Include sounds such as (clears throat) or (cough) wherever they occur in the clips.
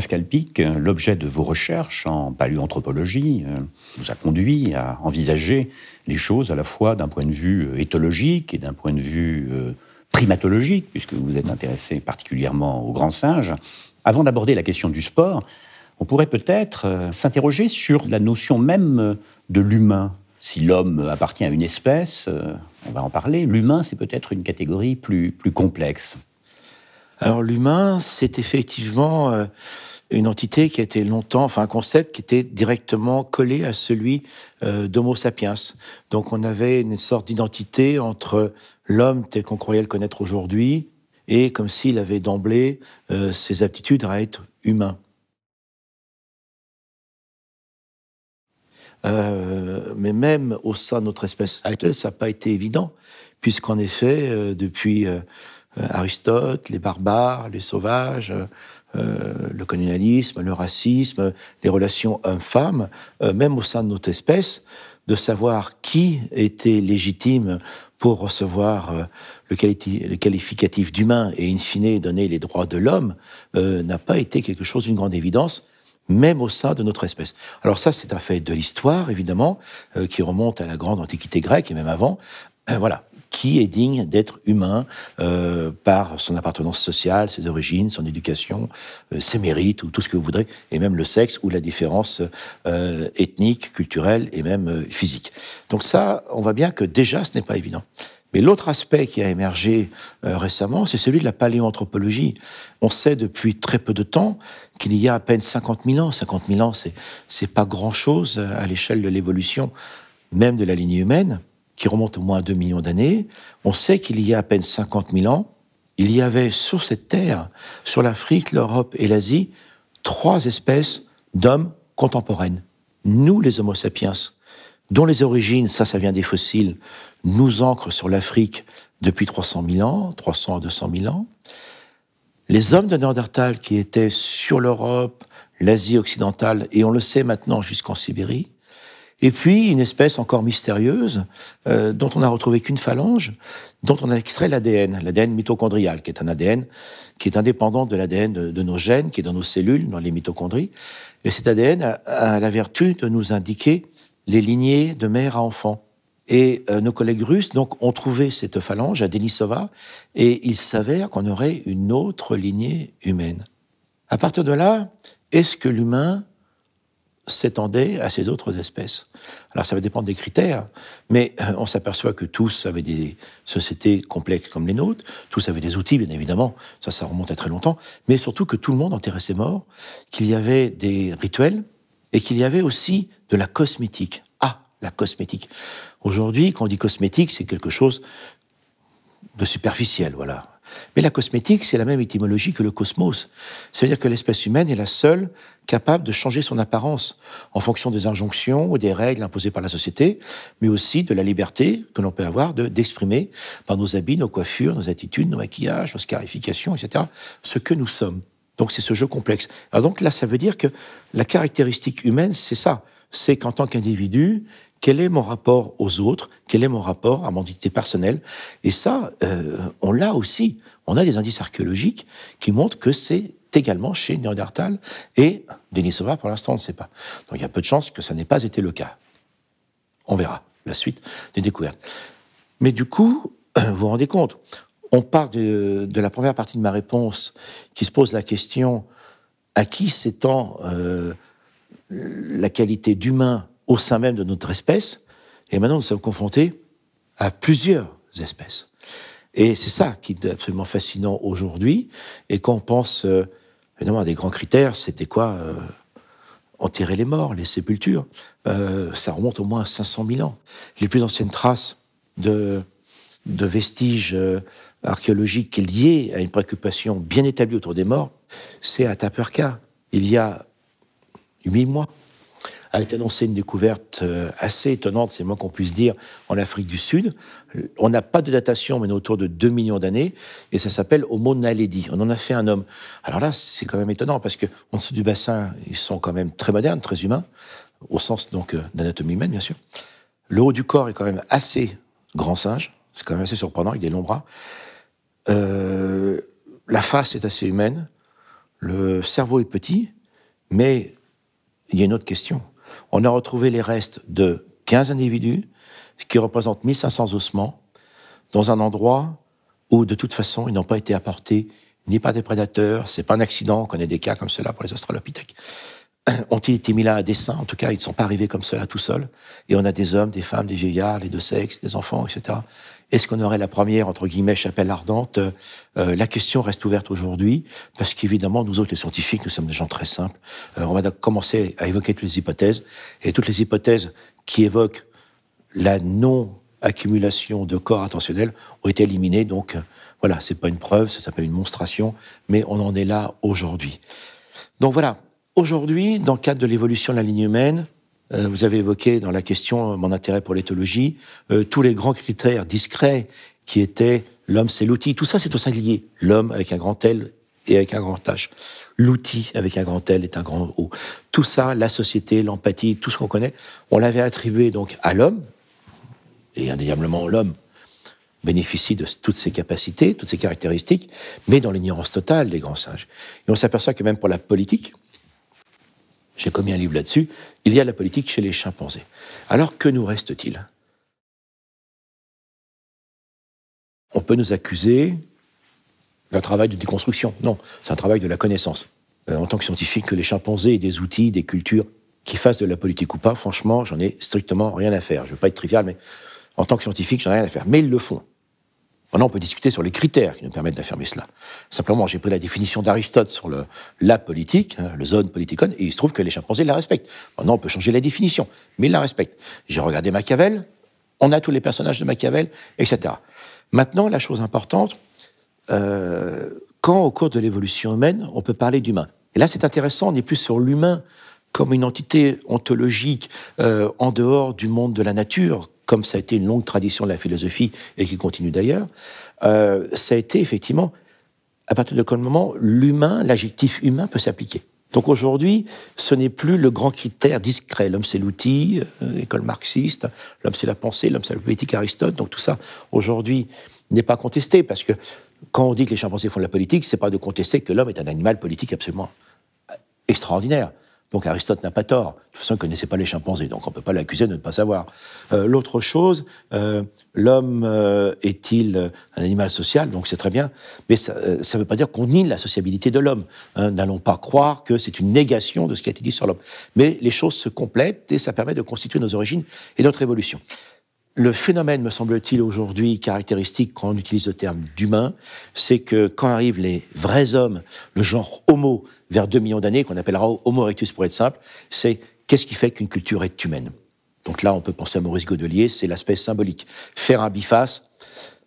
Pascal Pic, l'objet de vos recherches en paléoanthropologie euh, vous a conduit à envisager les choses à la fois d'un point de vue euh, éthologique et d'un point de vue euh, primatologique, puisque vous êtes intéressé particulièrement aux grands singes. Avant d'aborder la question du sport, on pourrait peut-être s'interroger sur la notion même de l'humain. Si l'homme appartient à une espèce, on va en parler, l'humain c'est peut-être une catégorie plus complexe. Alors l'humain, c'est effectivement euh, une entité qui a été longtemps, enfin un concept qui était directement collé à celui euh, d'Homo sapiens. Donc on avait une sorte d'identité entre l'homme tel qu'on croyait le connaître aujourd'hui et comme s'il avait d'emblée euh, ses aptitudes à être humain. mais même au sein de notre espèce actuelle, ça n'a pas été évident, puisqu'en effet, depuis euh, Aristote, les barbares, les sauvages, euh, euh, le colonialisme, le racisme, les relations infâmes, même au sein de notre espèce, de savoir qui était légitime pour recevoir le, qualificatif d'humain et in fine donner les droits de l'homme, n'a pas été quelque chose d'une grande évidence même au sein de notre espèce. Alors ça, c'est un fait de l'histoire, évidemment, qui remonte à la grande antiquité grecque et même avant. voilà qui est digne d'être humain euh, par son appartenance sociale, ses origines, son éducation, euh, ses mérites, ou tout ce que vous voudrez, et même le sexe ou la différence euh, ethnique, culturelle et même euh, physique. Donc ça, on voit bien que déjà, ce n'est pas évident. Mais l'autre aspect qui a émergé euh, récemment, c'est celui de la paléoanthropologie. On sait depuis très peu de temps qu'il y a à peine 50 000 ans. 50 000 ans, c'est, c'est pas grand-chose à l'échelle de l'évolution, même de la lignée humaine qui remonte au moins à 2 millions d'années, on sait qu'il y a à peine 50 000 ans, il y avait sur cette terre, sur l'Afrique, l'Europe et l'Asie, trois espèces d'hommes contemporaines. Nous, les Homo sapiens, dont les origines, ça, ça vient des fossiles, nous ancrent sur l'Afrique depuis 300 000 ans, 300 à 200 000 ans. Les hommes de Néandertal qui étaient sur l'Europe, l'Asie occidentale, et on le sait maintenant jusqu'en Sibérie, et puis une espèce encore mystérieuse euh, dont on n'a retrouvé qu'une phalange, dont on a extrait l'ADN, l'ADN mitochondrial, qui est un ADN qui est indépendant de l'ADN de, nos gènes, qui est dans nos cellules, dans les mitochondries. Et cet ADN a, la vertu de nous indiquer les lignées de mère à enfant. Et euh, nos collègues russes donc ont trouvé cette phalange à Denisova, et il s'avère qu'on aurait une autre lignée humaine. À partir de là, est-ce que l'humain s'étendait à ces autres espèces. Alors ça va dépendre des critères, mais euh, on s'aperçoit que tous avaient des sociétés complexes comme les nôtres, tous avaient des outils bien évidemment, ça ça remonte à très longtemps, mais surtout que tout le monde enterrait ses morts, qu'il y avait des rituels et qu'il y avait aussi de la cosmétique. Ah, la cosmétique. Aujourd'hui, quand on dit cosmétique, c'est quelque chose de superficiel, voilà. Mais la cosmétique, c'est la même étymologie que le cosmos. C'est-à-dire que l'espèce humaine est la seule capable de changer son apparence en fonction des injonctions ou des règles imposées par la société, mais aussi de la liberté que l'on peut avoir d'exprimer par nos habits, nos coiffures, nos attitudes, nos maquillages, nos scarifications, etc., ce que nous sommes. Donc c'est ce jeu complexe. Alors donc là, ça veut dire que la caractéristique humaine, c'est ça. C'est qu'en tant qu'individu, quel est mon rapport aux autres, quel est mon rapport à mon identité personnelle. Et ça, euh, on l'a aussi. On a des indices archéologiques qui montrent que c'est également chez Néandertal et Denisova, pour l'instant, on ne sait pas. Donc il y a peu de chances que ça n'ait pas été le cas. On verra la suite des découvertes. Mais du coup, euh, vous vous rendez compte, on part de, de la première partie de ma réponse qui se pose la question à qui s'étend euh, la qualité d'humain au sein même de notre espèce. Et maintenant, nous sommes confrontés à plusieurs espèces. Et c'est ça qui est absolument fascinant aujourd'hui. Et quand on pense, euh, évidemment, à des grands critères, c'était quoi euh, Enterrer les morts, les sépultures. Euh, ça remonte au moins à 500 000 ans. Les plus anciennes traces de, de vestiges archéologiques liés à une préoccupation bien établie autour des morts, c'est à Taperka, il y a huit mois a été annoncée une découverte euh, assez étonnante, c'est moins qu'on puisse dire, en Afrique du Sud. Euh, on n'a pas de datation, mais on est autour de 2 millions d'années, et ça s'appelle Homo naledi. On en a fait un homme. Alors là, c'est quand même étonnant, parce que dessous du bassin, ils sont quand même très modernes, très humains, au sens donc euh, d'anatomie humaine, bien sûr. Le haut du corps est quand même assez grand singe, c'est quand même assez surprenant, il a des longs bras. Euh, la face est assez humaine, le cerveau est petit, mais il y a une autre question. On a retrouvé les restes de 15 individus, ce qui représente 1500 ossements, dans un endroit où, de toute façon, ils n'ont pas été apportés ni par des prédateurs, c'est pas un accident, on connaît des cas comme cela pour les australopithèques. (clears throat) Ont-ils été mis là à dessein En tout cas, ils ne sont pas arrivés comme cela tout seuls. Et on a des hommes, des femmes, des vieillards, les deux sexes, des enfants, etc., est-ce qu'on aurait la première, entre guillemets, chapelle ardente euh, La question reste ouverte aujourd'hui, parce qu'évidemment, nous autres, les scientifiques, nous sommes des gens très simples. Euh, on va commencer à évoquer toutes les hypothèses, et toutes les hypothèses qui évoquent la non-accumulation de corps attentionnels ont été éliminées, donc voilà, c'est pas une preuve, ça s'appelle une monstration, mais on en est là aujourd'hui. Donc voilà, aujourd'hui, dans le cadre de l'évolution de la ligne humaine, euh, vous avez évoqué dans la question euh, mon intérêt pour l'éthologie, euh, tous les grands critères discrets qui étaient l'homme c'est l'outil, tout ça c'est au singulier, l'homme avec un grand L et avec un grand H, l'outil avec un grand L est un grand O. Tout ça, la société, l'empathie, tout ce qu'on connaît, on l'avait attribué donc à l'homme, et indéniablement l'homme bénéficie de toutes ses capacités, toutes ses caractéristiques, mais dans l'ignorance totale des grands singes. Et on s'aperçoit que même pour la politique, j'ai commis un livre là-dessus, il y a la politique chez les chimpanzés. Alors que nous reste-t-il On peut nous accuser d'un travail de déconstruction. Non, c'est un travail de la connaissance. Euh, en tant que scientifique, que les chimpanzés aient des outils, des cultures, qui fassent de la politique ou pas, franchement, j'en ai strictement rien à faire. Je veux pas être trivial, mais en tant que scientifique, j'en ai rien à faire. Mais ils le font. Maintenant, on peut discuter sur les critères qui nous permettent d'affirmer cela. Simplement, j'ai pris la définition d'Aristote sur la politique, hein, le zone politicon, et il se trouve que les chimpanzés la respectent. Maintenant, on peut changer la définition, mais ils la respectent. J'ai regardé Machiavel, on a tous les personnages de Machiavel, etc. Maintenant, la chose importante, euh, quand au cours de l'évolution humaine, on peut parler d'humain. Et là, c'est intéressant, on n'est plus sur l'humain comme une entité ontologique euh, en dehors du monde de la nature, comme ça a été une longue tradition de la philosophie et qui continue d'ailleurs, euh, ça a été effectivement à partir de quel moment l'humain, l'adjectif humain peut s'appliquer. Donc aujourd'hui, ce n'est plus le grand critère discret. L'homme, c'est l'outil, euh, école marxiste, l'homme, c'est la pensée, l'homme, c'est la politique, Aristote. Donc tout ça, aujourd'hui, n'est pas contesté, parce que quand on dit que les chimpanzés font de la politique, c'est pas de contester que l'homme est un animal politique absolument euh, extraordinaire. Donc Aristote n'a pas tort. De toute façon, il ne connaissait pas les chimpanzés, donc on ne peut pas l'accuser de ne pas savoir. Euh, l'autre chose, euh, l'homme euh, est-il un animal social Donc c'est très bien, mais ça ne veut pas dire qu'on nie la sociabilité de l'homme. Hein. N'allons pas croire que c'est une négation de ce qui a été dit sur l'homme. Mais les choses se complètent et ça permet de constituer nos origines et notre évolution. Le phénomène, me semble-t-il, aujourd'hui caractéristique quand on utilise le terme d'humain, c'est que quand arrivent les vrais hommes, le genre homo, vers 2 millions d'années, qu'on appellera Homo erectus pour être simple, c'est qu'est-ce qui fait qu'une culture est humaine Donc là, on peut penser à Maurice Godelier, c'est l'aspect symbolique. Faire un biface,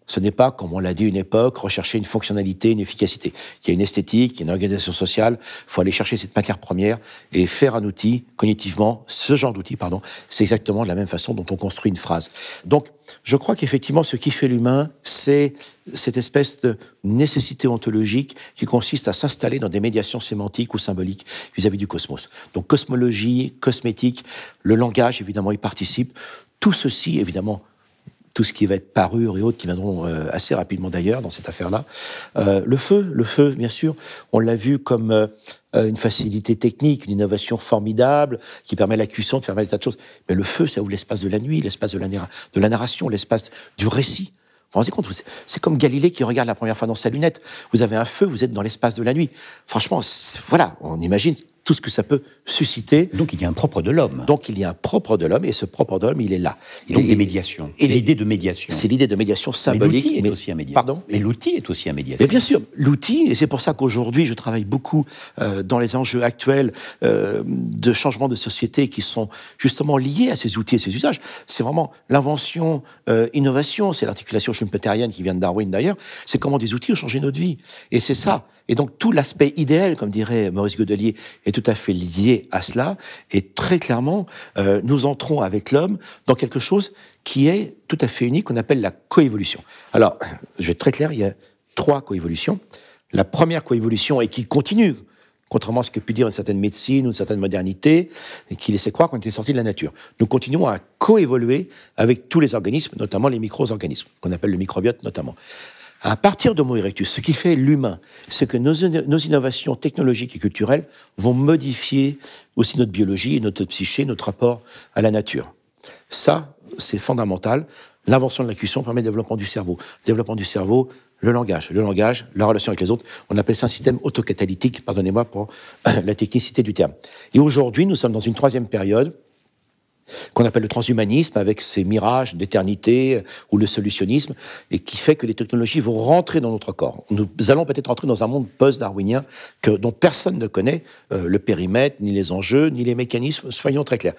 ce n'est pas, comme on l'a dit une époque, rechercher une fonctionnalité, une efficacité. Il y a une esthétique, une organisation sociale. Il faut aller chercher cette matière première et faire un outil cognitivement, ce genre d'outil, pardon. C'est exactement de la même façon dont on construit une phrase. Donc, je crois qu'effectivement, ce qui fait l'humain, c'est cette espèce de nécessité ontologique qui consiste à s'installer dans des médiations sémantiques ou symboliques vis-à-vis du cosmos. Donc, cosmologie, cosmétique, le langage, évidemment, il participe. Tout ceci, évidemment, tout ce qui va être parure et autres qui viendront euh, assez rapidement d'ailleurs dans cette affaire-là. Euh, le feu, le feu, bien sûr, on l'a vu comme euh, une facilité technique, une innovation formidable qui permet la cuisson, qui permet des tas de choses. Mais le feu, ça ouvre l'espace de la nuit, l'espace de la, de la narration, l'espace du récit. Vous vous rendez compte C'est comme Galilée qui regarde la première fois dans sa lunette. Vous avez un feu, vous êtes dans l'espace de la nuit. Franchement, voilà, on imagine tout ce que ça peut susciter. Donc il y a un propre de l'homme. Donc il y a un propre de l'homme, et ce propre de l'homme, il est là. Il Donc des médiations. Et l'idée de médiation. C'est l'idée de médiation symbolique. Mais l'outil est aussi un médiateur. Pardon Mais l'outil est aussi un médiateur. Et bien sûr, l'outil, et c'est pour ça qu'aujourd'hui je travaille beaucoup euh, dans les enjeux actuels euh, de changement de société qui sont justement liés à ces outils et ces usages. C'est vraiment l'invention, euh, innovation, c'est l'articulation schumpeterienne qui vient de Darwin d'ailleurs, c'est comment des outils ont changé notre vie. Et c'est ça. Et donc tout l'aspect idéal, comme dirait Maurice Godelier, tout à fait lié à cela. Et très clairement, euh, nous entrons avec l'homme dans quelque chose qui est tout à fait unique, qu'on appelle la coévolution. Alors, je vais être très clair, il y a trois coévolutions. La première coévolution, et qui continue, contrairement à ce que peut dire une certaine médecine ou une certaine modernité, et qui laissait croire qu'on était sorti de la nature. Nous continuons à coévoluer avec tous les organismes, notamment les micro-organismes, qu'on appelle le microbiote notamment à partir d'Homo erectus, ce qui fait l'humain, c'est que nos, innovations technologiques et culturelles vont modifier aussi notre biologie, notre psyché, notre rapport à la nature. Ça, c'est fondamental. L'invention de la cuisson permet le développement du cerveau. Le développement du cerveau, le langage. Le langage, la relation avec les autres. On appelle ça un système autocatalytique, pardonnez-moi pour (clears throat) la technicité du terme. Et aujourd'hui, nous sommes dans une troisième période qu'on appelle le transhumanisme, avec ses mirages d'éternité euh, ou le solutionnisme, et qui fait que les technologies vont rentrer dans notre corps. Nous allons peut-être entrer dans un monde post-darwinien dont personne ne connaît euh, le périmètre, ni les enjeux, ni les mécanismes, soyons très clairs.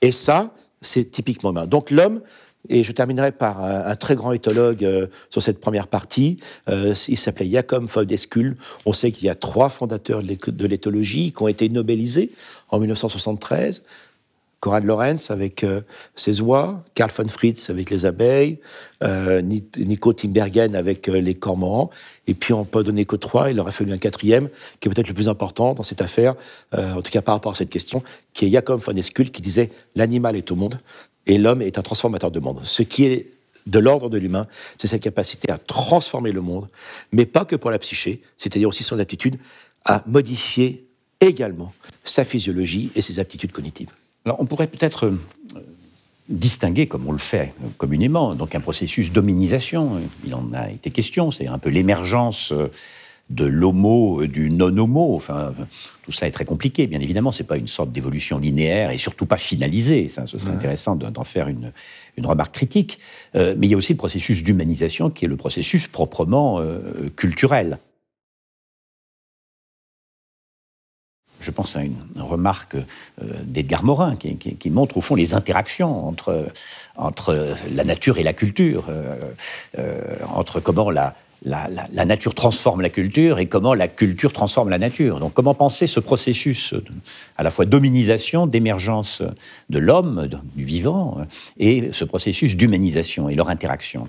Et, (coughs) ça, c'est typiquement humain. Donc l'homme, et je terminerai par un, très grand éthologue euh, sur cette première partie. il s'appelait Jacob Feudeskul. On sait qu'il y a trois fondateurs de l'éthologie qui ont été nobelisés en 1973. Conrad Lorenz avec euh, ses oies, Carl von Fritz avec les abeilles, euh, Nico Timbergen avec euh, les cormorants, et puis on peut donner que trois, il aurait fallu un quatrième, qui est peut-être le plus important dans cette affaire, euh, en tout cas par rapport à cette question, qui est Jacob von Escul, qui disait « l'animal est au monde, et l'homme est un transformateur de monde ». Ce qui est de l'ordre de l'humain, c'est sa capacité à transformer le monde, mais pas que pour la psyché, c'est-à-dire aussi son aptitude à modifier également sa physiologie et ses aptitudes cognitives. Alors, on pourrait peut-être euh, distinguer, comme on le fait communément, donc un processus d'hominisation, il en a été question, c'est-à-dire un peu l'émergence euh, de l'homo, euh, du non-homo, enfin, tout cela est très compliqué, bien évidemment, ce n'est pas une sorte d'évolution linéaire et surtout pas finalisée, ça, ce serait intéressant d'en faire une, une, remarque critique, mais il y a aussi le processus d'humanisation qui est le processus proprement culturel. je pense à une remarque euh, d'Edgar Morin qui, montre au fond les interactions entre, la nature et la culture, euh, euh, entre comment la, la, la, nature transforme la culture et comment la culture transforme la nature. Donc comment penser ce processus à la fois d'hominisation, d'émergence de l'homme, du vivant, et ce processus d'humanisation et leur interaction.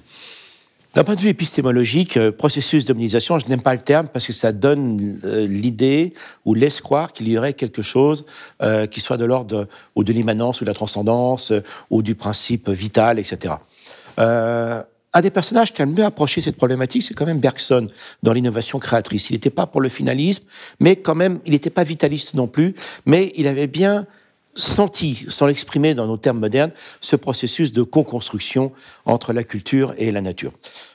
D'un point de vue épistémologique, euh, processus d'hominisation, je n'aime pas le terme parce que ça donne euh, l'idée ou laisse qu'il y aurait quelque chose euh, qui soit de l'ordre ou de l'immanence ou de la transcendance ou du principe vital, etc. un des personnages qui a le mieux approché cette problématique, c'est quand même Bergson dans l'innovation créatrice. Il n'était pas pour le finalisme, mais quand même, il n'était pas vitaliste non plus, mais il avait bien senti, sans l'exprimer dans nos termes modernes, ce processus de co-construction entre la culture et la nature.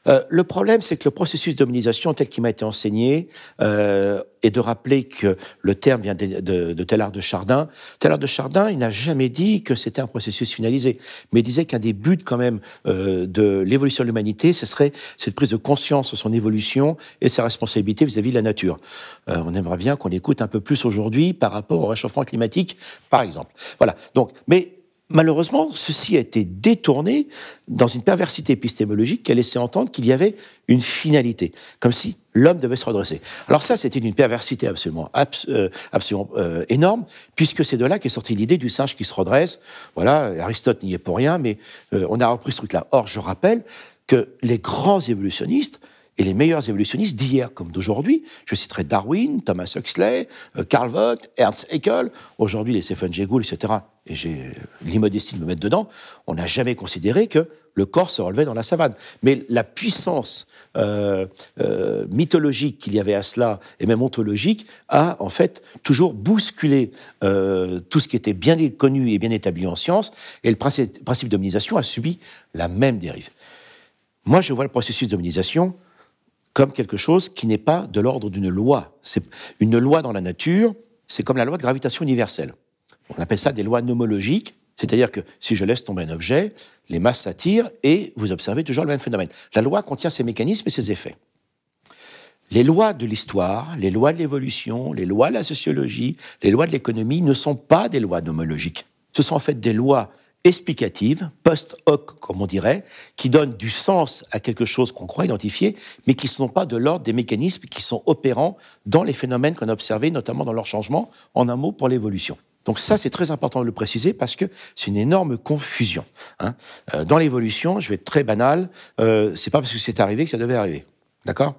Euh, le problème, c'est que le processus d'hominisation tel qu'il m'a été enseigné, euh, et de rappeler que le terme vient de, de, de Teilhard de Chardin. Teilhard de Chardin, il n'a jamais dit que c'était un processus finalisé, mais disait qu'un des buts quand même euh, de l'évolution de l'humanité, ce serait cette prise de conscience de son évolution et sa responsabilité vis-à-vis de la nature. Euh, on aimerait bien qu'on l'écoute un peu plus aujourd'hui par rapport au réchauffement climatique, par exemple. Voilà. Donc, mais Malheureusement, ceci a été détourné dans une perversité épistémologique qui a laissé entendre qu'il y avait une finalité, comme si l'homme devait se redresser. Alors ça, c'était une perversité absolument, euh, absolument euh, énorme, puisque c'est de là qu'est sortie l'idée du singe qui se redresse. Voilà, Aristote n'y est pour rien, mais euh, on a repris ce truc-là. Or, je rappelle que les grands évolutionnistes, et les meilleurs évolutionnistes d'hier comme d'aujourd'hui, je citerai Darwin, Thomas Huxley, euh, Karl Vogt, Ernst Haeckel, aujourd'hui les Stephen Jay Gould, etc. Et j'ai l'immodestie de me mettre dedans, on n'a jamais considéré que le corps se relevait dans la savane. Mais la puissance euh, euh, mythologique qu'il y avait à cela, et même ontologique, a en fait toujours bousculé tout ce qui était bien connu et bien établi en science, et le principe, principe d'hominisation a subi la même dérive. Moi, je vois le processus d'hominisation comme quelque chose qui n'est pas de l'ordre d'une loi. C'est une loi dans la nature, c'est comme la loi de gravitation universelle. On appelle ça des lois nomologiques, c'est-à-dire que si je laisse tomber un objet, les masses s'attirent et vous observez toujours le même phénomène. La loi contient ses mécanismes et ses effets. Les lois de l'histoire, les lois de l'évolution, les lois de la sociologie, les lois de l'économie ne sont pas des lois nomologiques. Ce sont en fait des lois explicative, post hoc comme on dirait, qui donnent du sens à quelque chose qu'on croit identifier, mais qui ne sont pas de l'ordre des mécanismes qui sont opérants dans les phénomènes qu'on a observés, notamment dans leur changement, en un mot pour l'évolution. Donc ça, c'est très important de le préciser parce que c'est une énorme confusion. Hein. Euh, dans l'évolution, je vais être très banal, euh, c'est pas parce que c'est arrivé que ça devait arriver. D'accord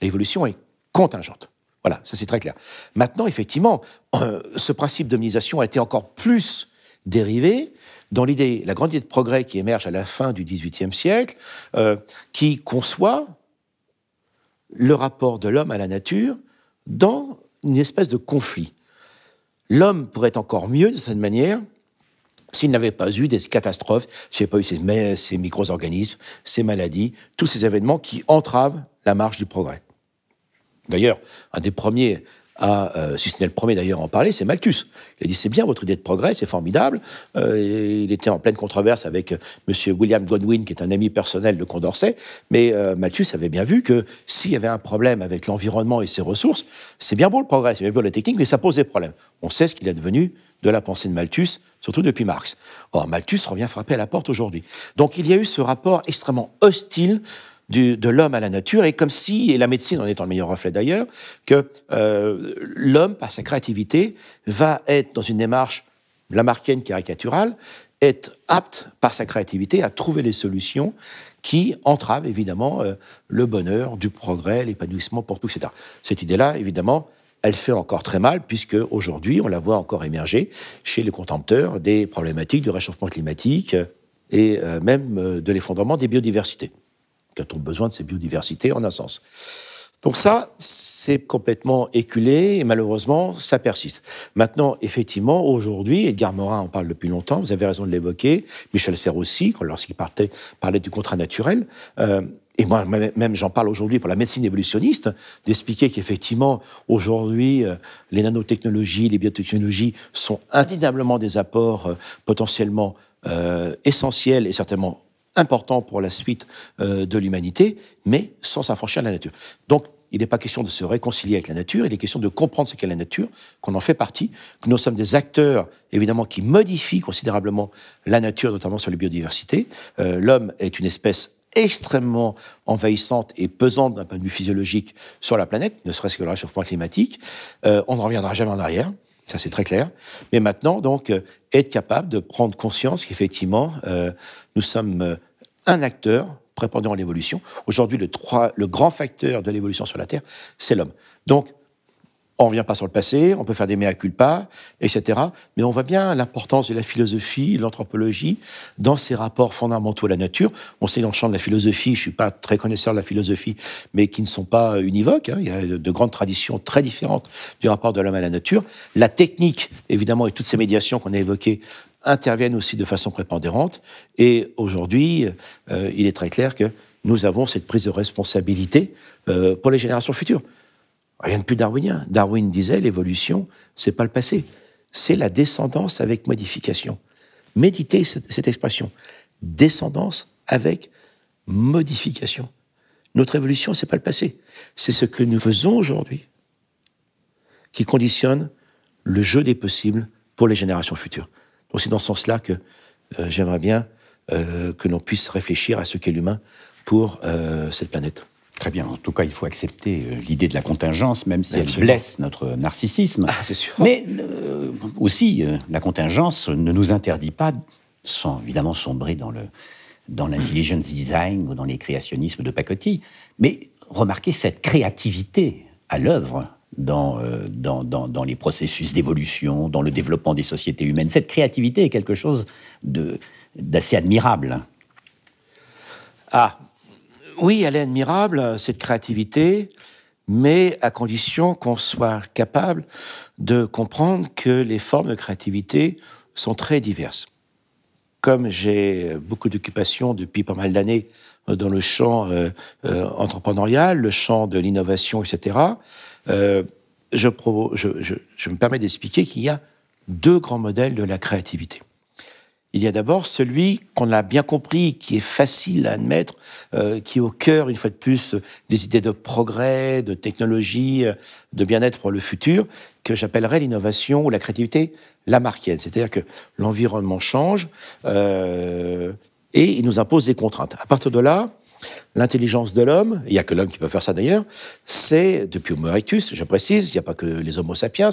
L'évolution est contingente. Voilà, ça c'est très clair. Maintenant, effectivement, euh, ce principe d'omnisation a été encore plus dérivé dans l'idée, la grande idée de progrès qui émerge à la fin du XVIIIe siècle, euh, qui conçoit le rapport de l'homme à la nature dans une espèce de conflit. L'homme pourrait encore mieux de cette manière s'il n'avait pas eu des catastrophes, s'il n'avait pas eu ces, ces micro-organismes, ces maladies, tous ces événements qui entravent la marche du progrès. D'ailleurs, un des premiers à, euh, si ce n'est le premier d'ailleurs à en parler, c'est Malthus. Il a dit c'est bien votre idée de progrès, c'est formidable. Euh, il était en pleine controverse avec euh, M. William Godwin, qui est un ami personnel de Condorcet, mais Malthus avait bien vu que s'il y avait un problème avec l'environnement et ses ressources, c'est bien beau le progrès, c'est bien beau la technique, mais ça pose des problèmes. On sait ce qu'il est devenu de la pensée de Malthus, surtout depuis Marx. Or, Malthus revient frapper à la porte aujourd'hui. Donc il y a eu ce rapport extrêmement hostile de l'homme à la nature, et comme si, et la médecine en étant le meilleur reflet d'ailleurs, que euh, l'homme, par sa créativité, va être dans une démarche lamarckienne caricaturale, être apte par sa créativité à trouver les solutions qui entravent évidemment euh, le bonheur, du progrès, l'épanouissement pour tout, etc. Cette idée-là, évidemment, elle fait encore très mal, puisque aujourd'hui, on la voit encore émerger chez les contempteurs des problématiques du réchauffement climatique euh, et même de l'effondrement des biodiversités quand on a besoin de ces biodiversités en un sens. Donc ça, c'est complètement éculé et malheureusement, ça persiste. Maintenant, effectivement, aujourd'hui, Edgar Morin en parle depuis longtemps, vous avez raison de l'évoquer, Michel Serres aussi, lorsqu'il parlait du contrat naturel, euh, et moi même j'en parle aujourd'hui pour la médecine évolutionniste, d'expliquer qu'effectivement, aujourd'hui, euh, les nanotechnologies, les biotechnologies sont indéniablement des apports euh, potentiellement essentiels et certainement important pour la suite euh, de l'humanité, mais sans s'affranchir de la nature. Donc, il n'est pas question de se réconcilier avec la nature, il est question de comprendre ce qu'est la nature, qu'on en fait partie, que nous sommes des acteurs, évidemment, qui modifient considérablement la nature, notamment sur les biodiversités. Euh, L'homme est une espèce extrêmement envahissante et pesante d'un point de vue physiologique sur la planète, ne serait-ce que le réchauffement climatique. Euh, on ne reviendra jamais en arrière. Ça, c'est très clair. Mais maintenant, donc, euh, être capable de prendre conscience qu'effectivement, euh, nous sommes euh, un acteur prépondérant l'évolution. Aujourd'hui, le, le, grand facteur de l'évolution sur la Terre, c'est l'homme. Donc, on ne revient pas sur le passé, on peut faire des mea culpa, etc. Mais on voit bien l'importance de la philosophie, l'anthropologie, dans ces rapports fondamentaux à la nature. On sait dans le champ de la philosophie, je ne suis pas très connaisseur de la philosophie, mais qui ne sont pas univoques. Hein. Il y a de grandes traditions très différentes du rapport de l'homme à la nature. La technique, évidemment, et toutes ces médiations qu'on a évoquées interviennent aussi de façon prépondérante. Et aujourd'hui, euh, il est très clair que nous avons cette prise de responsabilité euh, pour les générations futures. Rien de plus darwinien. Darwin disait l'évolution, c'est pas le passé, c'est la descendance avec modification. Méditez cette, cette expression. Descendance avec modification. Notre évolution, c'est pas le passé, c'est ce que nous faisons aujourd'hui qui conditionne le jeu des possibles pour les générations futures aussi c'est dans ce sens-là que euh, j'aimerais bien euh, que l'on puisse réfléchir à ce qu'est l'humain pour euh, cette planète. Très bien. En tout cas, il faut accepter l'idée de la contingence, même si elle blesse notre narcissisme. Ah, c'est sûr. Mais aussi, la contingence ne nous interdit pas, sans évidemment sombrer dans le dans l'intelligence design ou dans les créationnismes de pacotille, mais remarquez cette créativité à l'œuvre euh, dans, les processus d'évolution, dans le développement des sociétés humaines. Cette créativité est quelque chose d'assez admirable. Ah, oui, elle est admirable, cette créativité, mais à condition qu'on soit capable de comprendre que les formes de créativité sont très diverses. Comme j'ai beaucoup d'occupations depuis pas mal d'années dans le champ euh, euh, entrepreneurial, le champ de l'innovation, etc. Euh, je, je, me permets d'expliquer qu'il y a deux grands modèles de la créativité. Il y a d'abord celui qu'on a bien compris, qui est facile à admettre, qui est au cœur, une fois de plus, des idées de progrès, de technologie, de bien-être pour le futur, que j'appellerais l'innovation ou la créativité lamarckienne. C'est-à-dire que l'environnement change, et il nous impose des contraintes. À partir de là, L'intelligence de l'homme, il n'y a que l'homme qui peut faire ça d'ailleurs, c'est, depuis Homo erectus, je précise, il n'y a pas que les Homo sapiens,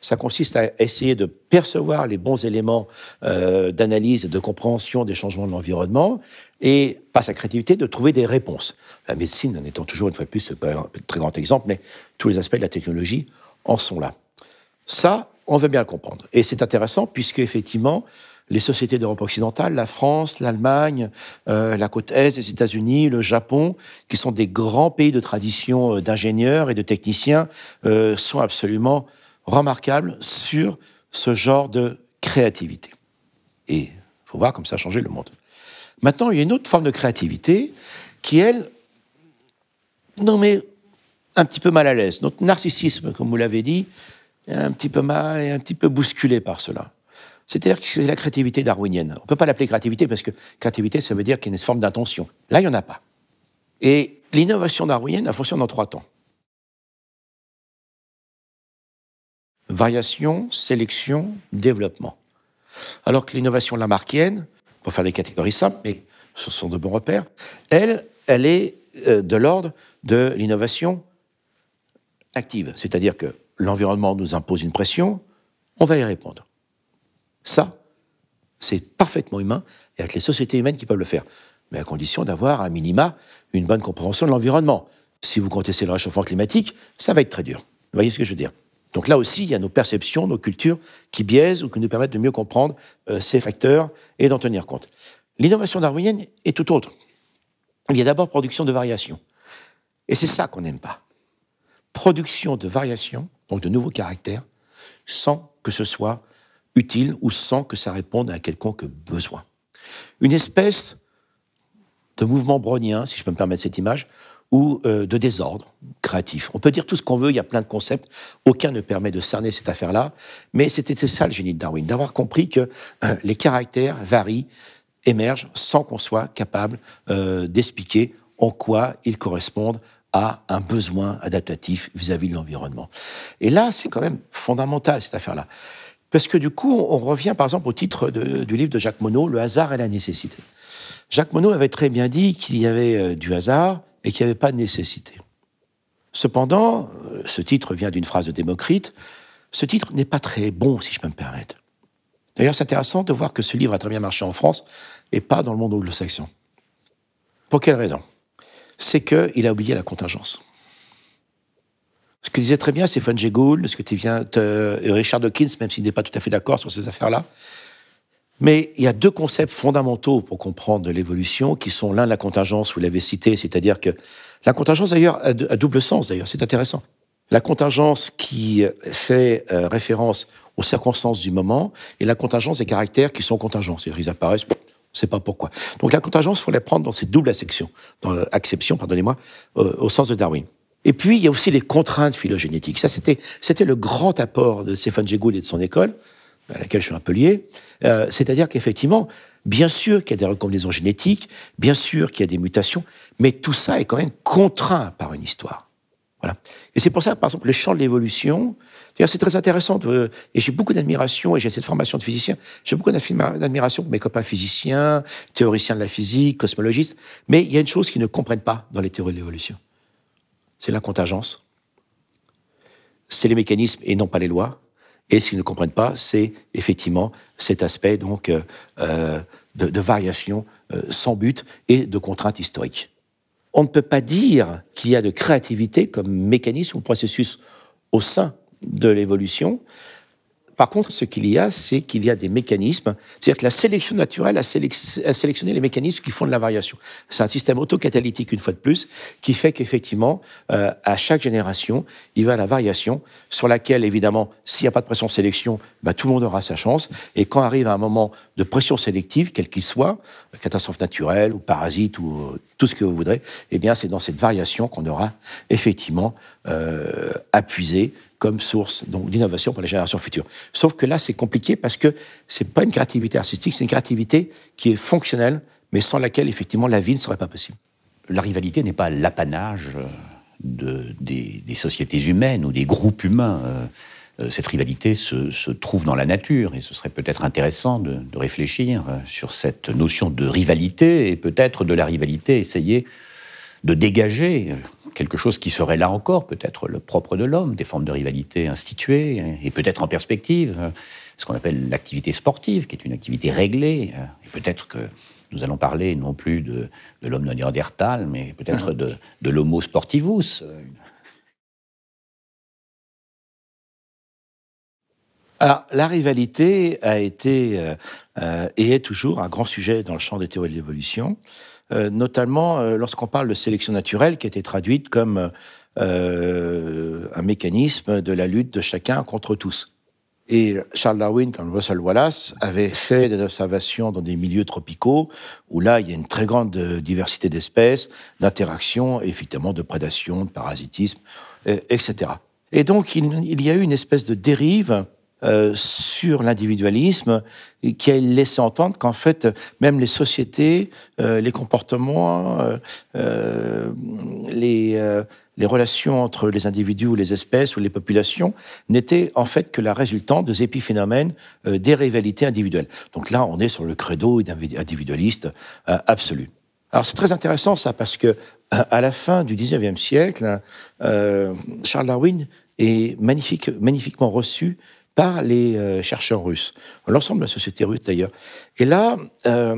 ça consiste à essayer de percevoir les bons éléments euh, d'analyse et de compréhension des changements de l'environnement, et par sa créativité, de trouver des réponses. La médecine, en étant toujours une fois de plus pas un très grand exemple, mais tous les aspects de la technologie en sont là. Ça, on veut bien le comprendre. Et c'est intéressant puisque, effectivement, les sociétés d'Europe occidentale, la France, l'Allemagne, euh, la côte Est, les États-Unis, le Japon, qui sont des grands pays de tradition euh, d'ingénieurs et de techniciens, euh, sont absolument remarquables sur ce genre de créativité. Et il faut voir comme ça a changé le monde. Maintenant, il y a une autre forme de créativité qui, elle, non mais un petit peu mal à l'aise. Notre narcissisme, comme vous l'avez dit, est un petit peu mal et un petit peu bousculé par cela. C'est-à-dire que c'est la créativité darwinienne. On ne peut pas l'appeler créativité parce que créativité, ça veut dire qu'il y a une forme d'intention. Là, il n'y en a pas. Et l'innovation darwinienne, a fonctionne en trois temps. Variation, sélection, développement. Alors que l'innovation lamarckienne, pour faire des catégories simples, mais ce sont de bons repères, elle, elle est euh, de l'ordre de l'innovation active. C'est-à-dire que l'environnement nous impose une pression, on va y répondre. Ça, c'est parfaitement humain, et avec les sociétés humaines qui peuvent le faire. Mais à condition d'avoir, à minima, une bonne compréhension de l'environnement. Si vous contestez le réchauffement climatique, ça va être très dur. Vous voyez ce que je veux dire Donc là aussi, il y a nos perceptions, nos cultures qui biaisent ou qui nous permettent de mieux comprendre euh, ces facteurs et d'en tenir compte. L'innovation darwinienne est tout autre. Il y a d'abord production de variations. Et c'est ça qu'on n'aime pas. Production de variations, donc de nouveaux caractères, sans que ce soit utile ou sans que ça réponde à quelconque besoin. Une espèce de mouvement brownien, si je peux me permettre cette image, ou euh, de désordre créatif. On peut dire tout ce qu'on veut, il y a plein de concepts, aucun ne permet de cerner cette affaire-là, mais c'était ça le génie de Darwin, d'avoir compris que euh, les caractères varient, émergent, sans qu'on soit capable euh, d'expliquer en quoi ils correspondent à un besoin adaptatif vis à -vis de l'environnement. Et là, c'est quand même fondamental cette affaire-là. Parce que du coup, on revient par exemple au titre du livre de Jacques Monod, Le hasard et la nécessité. Jacques Monod avait très bien dit qu'il y avait euh, du hasard et qu'il n'y avait pas de nécessité. Cependant, euh, ce titre vient d'une phrase de Démocrite, ce titre n'est pas très bon, si je peux me permettre. D'ailleurs, c'est intéressant de voir que ce livre a très bien marché en France et pas dans le monde anglo-saxon. Pour quelle raison C'est qu'il a oublié la contingence ce que disait très bien Jay Gould, ce que tu viens, euh, Richard Dawkins, même s'il n'est pas tout à fait d'accord sur ces affaires-là. Mais il y a deux concepts fondamentaux pour comprendre l'évolution, qui sont l'un de la contingence, vous l'avez cité, c'est-à-dire que la contingence d'ailleurs a, double sens d'ailleurs, c'est intéressant. La contingence qui euh, fait euh, référence aux circonstances du moment et la contingence des caractères qui sont contingents, c'est-à-dire ils apparaissent, on ne sait pas pourquoi. Donc la contingence, faut la prendre dans cette double acception, dans, pardonnez-moi, au sens de Darwin. Et puis, il y a aussi les contraintes phylogénétiques. Ça, c'était, c'était le grand apport de Stéphane Jégoul et de son école, à laquelle je suis un peu lié. Euh, c'est-à-dire qu'effectivement, bien sûr qu'il y a des recombinaisons génétiques, bien sûr qu'il y a des mutations, mais tout ça est quand même contraint par une histoire. Voilà. Et c'est pour ça, par exemple, le champ de l'évolution, c'est très intéressant. et j'ai beaucoup d'admiration, et j'ai cette formation de physicien, j'ai beaucoup d'admiration pour mes copains physiciens, théoriciens de la physique, cosmologistes, mais il y a une chose qu'ils ne comprennent pas dans les théories de l'évolution c'est la contingence, c'est les mécanismes et non pas les lois. Et s'ils ne comprennent pas, c'est effectivement cet aspect donc euh, euh, de, variation euh, sans but et de contraintes historique. On ne peut pas dire qu'il y a de créativité comme mécanisme ou processus au sein de l'évolution, par contre, ce qu'il y a, c'est qu'il y a des mécanismes. C'est-à-dire que la sélection naturelle a, sélectionné les mécanismes qui font de la variation. C'est un système autocatalytique, une fois de plus, qui fait qu'effectivement, euh, à chaque génération, il va à la variation, sur laquelle, évidemment, s'il n'y a pas de pression sélection, bah, tout le monde aura sa chance. Et quand arrive un moment de pression sélective, quel qu'il soit, catastrophe naturelle ou parasite ou euh, tout ce que vous voudrez, eh bien, c'est dans cette variation qu'on aura effectivement euh, comme source donc d'innovation pour les générations futures. Sauf que là, c'est compliqué parce que c'est pas une créativité artistique, c'est une créativité qui est fonctionnelle, mais sans laquelle effectivement la vie ne serait pas possible. La rivalité n'est pas l'apanage euh, de, des, sociétés humaines ou des groupes humains. Euh, euh, cette rivalité se, trouve dans la nature et ce serait peut-être intéressant de, de, réfléchir sur cette notion de rivalité et peut-être de la rivalité essayer de dégager quelque chose qui serait là encore peut-être le propre de l'homme, des formes de rivalité instituées, et peut-être en perspective euh, ce qu'on appelle l'activité sportive, qui est une activité réglée. Euh, et peut-être que nous allons parler non plus de, l'homme non mais peut-être ah. de, l'homo sportivus. Alors, la rivalité a été euh, et est toujours un grand sujet dans le champ des théories de l'évolution. Euh, notamment euh, lorsqu'on parle de sélection naturelle qui a été traduite comme euh, un mécanisme de la lutte de chacun contre tous. Et Charles Darwin, comme Russell Wallace, avait fait des observations dans des milieux tropicaux où là, il y a une très grande diversité d'espèces, d'interactions, effectivement, de prédation, de parasitisme, etc. Et donc, il, y a eu une espèce de dérive euh, sur l'individualisme qui a laissé entendre qu'en fait, même les sociétés, euh, les comportements, euh, les, les relations entre les individus ou les espèces ou les populations n'étaient en fait que la résultante des épiphénomènes des rivalités individuelles. Donc là, on est sur le credo individualiste absolu. Alors c'est très intéressant ça parce que à la fin du 19e siècle, Charles Darwin est magnifique, magnifiquement reçu par les euh, chercheurs russes, l'ensemble de la société russe d'ailleurs. Et là, euh,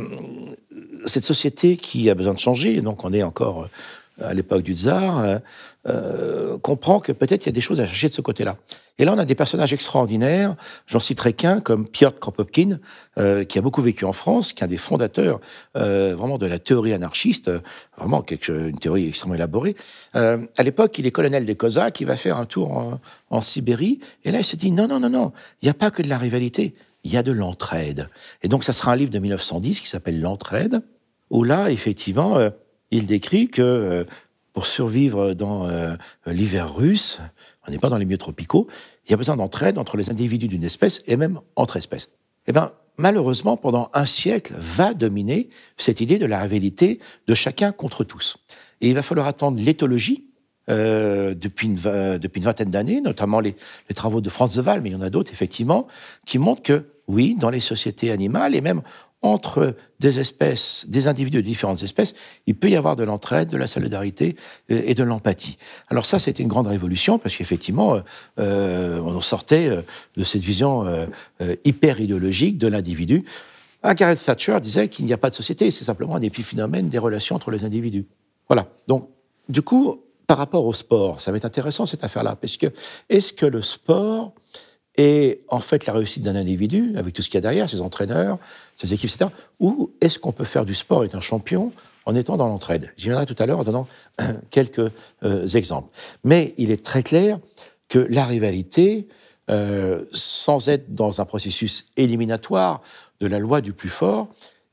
cette société qui a besoin de changer, donc on est encore euh, à l'époque du tsar, euh, comprend que peut-être il y a des choses à chercher de ce côté-là. Et là, on a des personnages extraordinaires. J'en citerai qu'un, comme Piotr Kropotkin, euh, qui a beaucoup vécu en France, qui est un des fondateurs euh, vraiment de la théorie anarchiste, euh, vraiment quelque, une théorie extrêmement élaborée. à l'époque, il est colonel des Cosaques, qui va faire un tour en, en Sibérie, et là, il se dit non, non, non, non, il n'y a pas que de la rivalité, il y a de l'entraide. Et donc, ça sera un livre de 1910 qui s'appelle L'entraide, où là, effectivement, il décrit que pour survivre dans euh, l'hiver russe, on n'est pas dans les milieux tropicaux, il y a besoin d'entraide entre les individus d'une espèce et même entre espèces. Eh bien, malheureusement, pendant un siècle, va dominer cette idée de la rivalité de chacun contre tous. Et il va falloir attendre l'éthologie, euh, depuis, une, depuis une vingtaine d'années, notamment les, les, travaux de Franz de Waal, mais il y en a d'autres, effectivement, qui montrent que, oui, dans les sociétés animales, et même entre des espèces, des individus de différentes espèces, il peut y avoir de l'entraide, de la solidarité euh, et de l'empathie. Alors ça, c'était une grande révolution parce qu'effectivement, euh, euh, on sortait de cette vision hyper idéologique de l'individu. Ah, gareth Thatcher disait qu'il n'y a pas de société, c'est simplement un épiphénomène des relations entre les individus. Voilà. Donc, du coup, par rapport au sport, ça va être intéressant cette affaire-là, parce que est-ce que le sport et en fait la réussite d'un individu, avec tout ce qu'il y a derrière, ses entraîneurs, ses équipes, etc., où est-ce qu'on peut faire du sport et un champion en étant dans l'entraide J'y viendrai tout à l'heure en donnant (clears throat) quelques euh, exemples. Mais il est très clair que la rivalité, euh, sans être dans un processus éliminatoire de la loi du plus fort,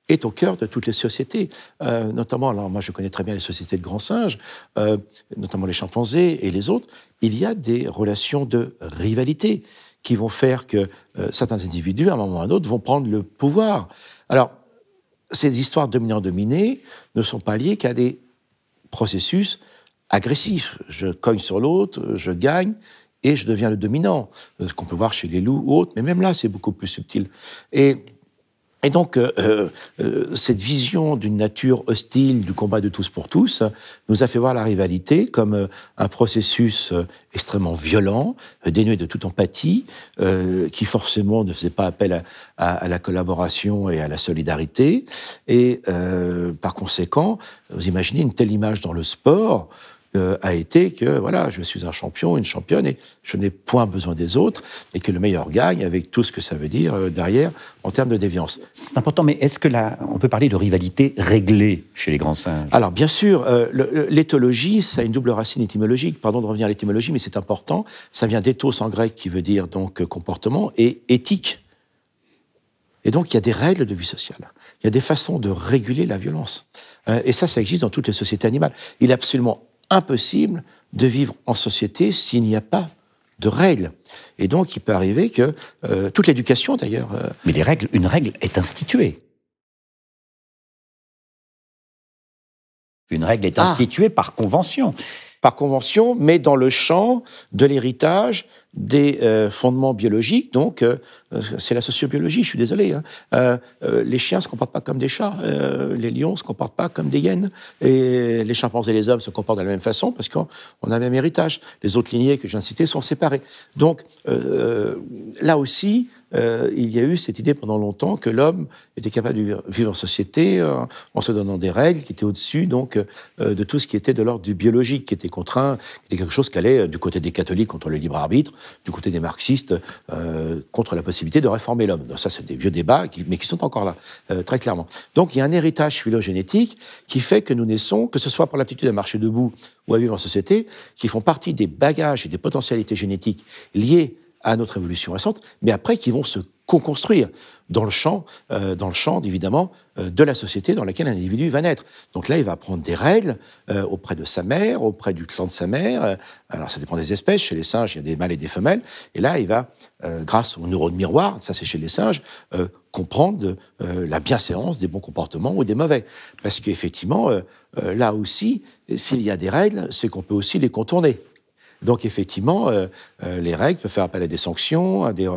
est au cœur de toutes les sociétés, euh, notamment, alors moi je connais très bien les sociétés de grands singes, notamment les chimpanzés et les autres, il y a des relations de rivalité qui vont faire que euh, certains individus, à un moment ou à un autre, vont prendre le pouvoir. Alors, ces histoires dominant-dominées ne sont pas liées qu'à des processus agressifs. Je cogne sur l'autre, je gagne et je deviens le dominant. Euh, ce qu'on peut voir chez les loups ou autres, mais même là, c'est beaucoup plus subtil. Et et donc, euh, euh, euh, cette vision d'une nature hostile du combat de tous pour tous nous a fait voir la rivalité comme un processus extrêmement violent, dénué de toute empathie, qui forcément ne faisait pas appel à, la collaboration et à la solidarité. Et par conséquent, vous imaginez une telle image dans le sport, euh, a été que voilà, je suis un champion, une championne, et je n'ai point besoin des autres, et que le meilleur gagne avec tout ce que ça veut dire euh, derrière en termes de déviance. C'est important, mais est-ce que là, on peut parler de rivalité réglée chez les grands singes Alors bien sûr, euh, l'éthologie, ça a une double racine étymologique. Pardon de revenir à l'étymologie, mais c'est important. Ça vient d'éthos en grec, qui veut dire donc comportement, et éthique. Et donc, il y a des règles de vie sociale. Il y a des façons de réguler la violence. et ça, ça existe dans toutes les sociétés animales. Il est absolument impossible de vivre en société s'il n'y a pas de règles. Et donc, il peut arriver que euh, toute l'éducation, d'ailleurs. Euh, mais les règles, une règle est instituée. Une règle est ah. instituée par convention. Par convention, mais dans le champ de l'héritage, des euh, fondements biologiques. Donc, euh, euh, c'est la sociobiologie, je suis désolé. Hein. les chiens ne se comportent pas comme des chats, les lions ne se comportent pas comme des hyènes, et les chimpanzés et les hommes se comportent de la même façon parce qu'on a le même héritage. Les autres lignées que j'ai citées sont séparées. Donc, là aussi, euh, il y a eu cette idée pendant longtemps que l'homme était capable de vivre en société euh, en se donnant des règles qui étaient au-dessus donc euh, de tout ce qui était de l'ordre du biologique, qui était contraint, qui était quelque chose qui allait du côté des catholiques contre le libre arbitre, du côté des marxistes contre la possibilité de réformer l'homme. Donc ça, c'est des vieux débats, mais qui sont encore là très clairement. Donc il y a un héritage phylogénétique qui fait que nous naissons, que ce soit pour l'aptitude à marcher debout ou à vivre en société, qui font partie des bagages et des potentialités génétiques liées à notre évolution récente, mais après qui vont se co-construire dans le champ, euh, dans le champ évidemment euh, de la société dans laquelle un individu va naître. Donc là, il va prendre des règles euh, auprès de sa mère, auprès du clan de sa mère. alors ça dépend des espèces. Chez les singes, il y a des mâles et des femelles. Et là, il va, grâce au neurones miroir, ça c'est chez les singes, comprendre la bienséance des bons comportements ou des mauvais. Parce qu'effectivement, là aussi, s'il y a des règles, c'est qu'on peut aussi les contourner. Donc effectivement, euh, euh, les règles peuvent faire appel à des sanctions, à des,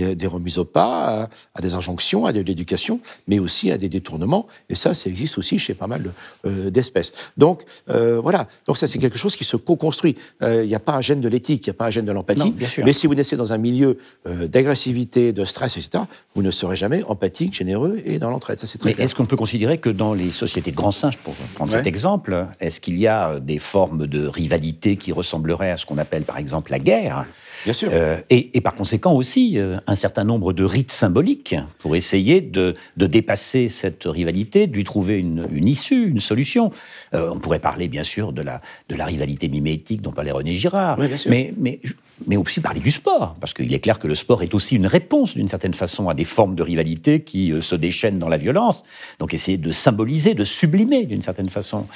euh, des, remises au pas, à, des injonctions, à de l'éducation, mais aussi à des détournements. Et ça, ça existe aussi chez pas mal euh, d'espèces. Donc euh, voilà. Donc ça, c'est quelque chose qui se co-construit. Il n'y a pas un gène de l'éthique, il n'y a pas un gène de l'empathie. Mais si vous naissez dans un milieu d'agressivité, de stress, etc., vous ne serez jamais empathique, généreux et dans l'entraide. Ça, c'est très Mais est-ce qu'on peut considérer que dans les sociétés de grands singes, pour prendre cet exemple, est-ce qu'il y a des formes de rivalité qui ressembleraient à ce qu'on appelle, par exemple, la guerre Bien sûr. Euh, et, par conséquent aussi euh, un certain nombre de rites symboliques pour essayer de, dépasser cette rivalité, d'y trouver une, issue, une solution. Euh, on pourrait parler bien sûr de la, rivalité mimétique dont parlait René Girard, oui, mais, mais mais aussi parler du sport, parce qu'il est clair que le sport est aussi une réponse, d'une certaine façon, à des formes de rivalité qui euh, se déchaînent dans la violence. Donc essayer de symboliser, de sublimer, d'une certaine façon,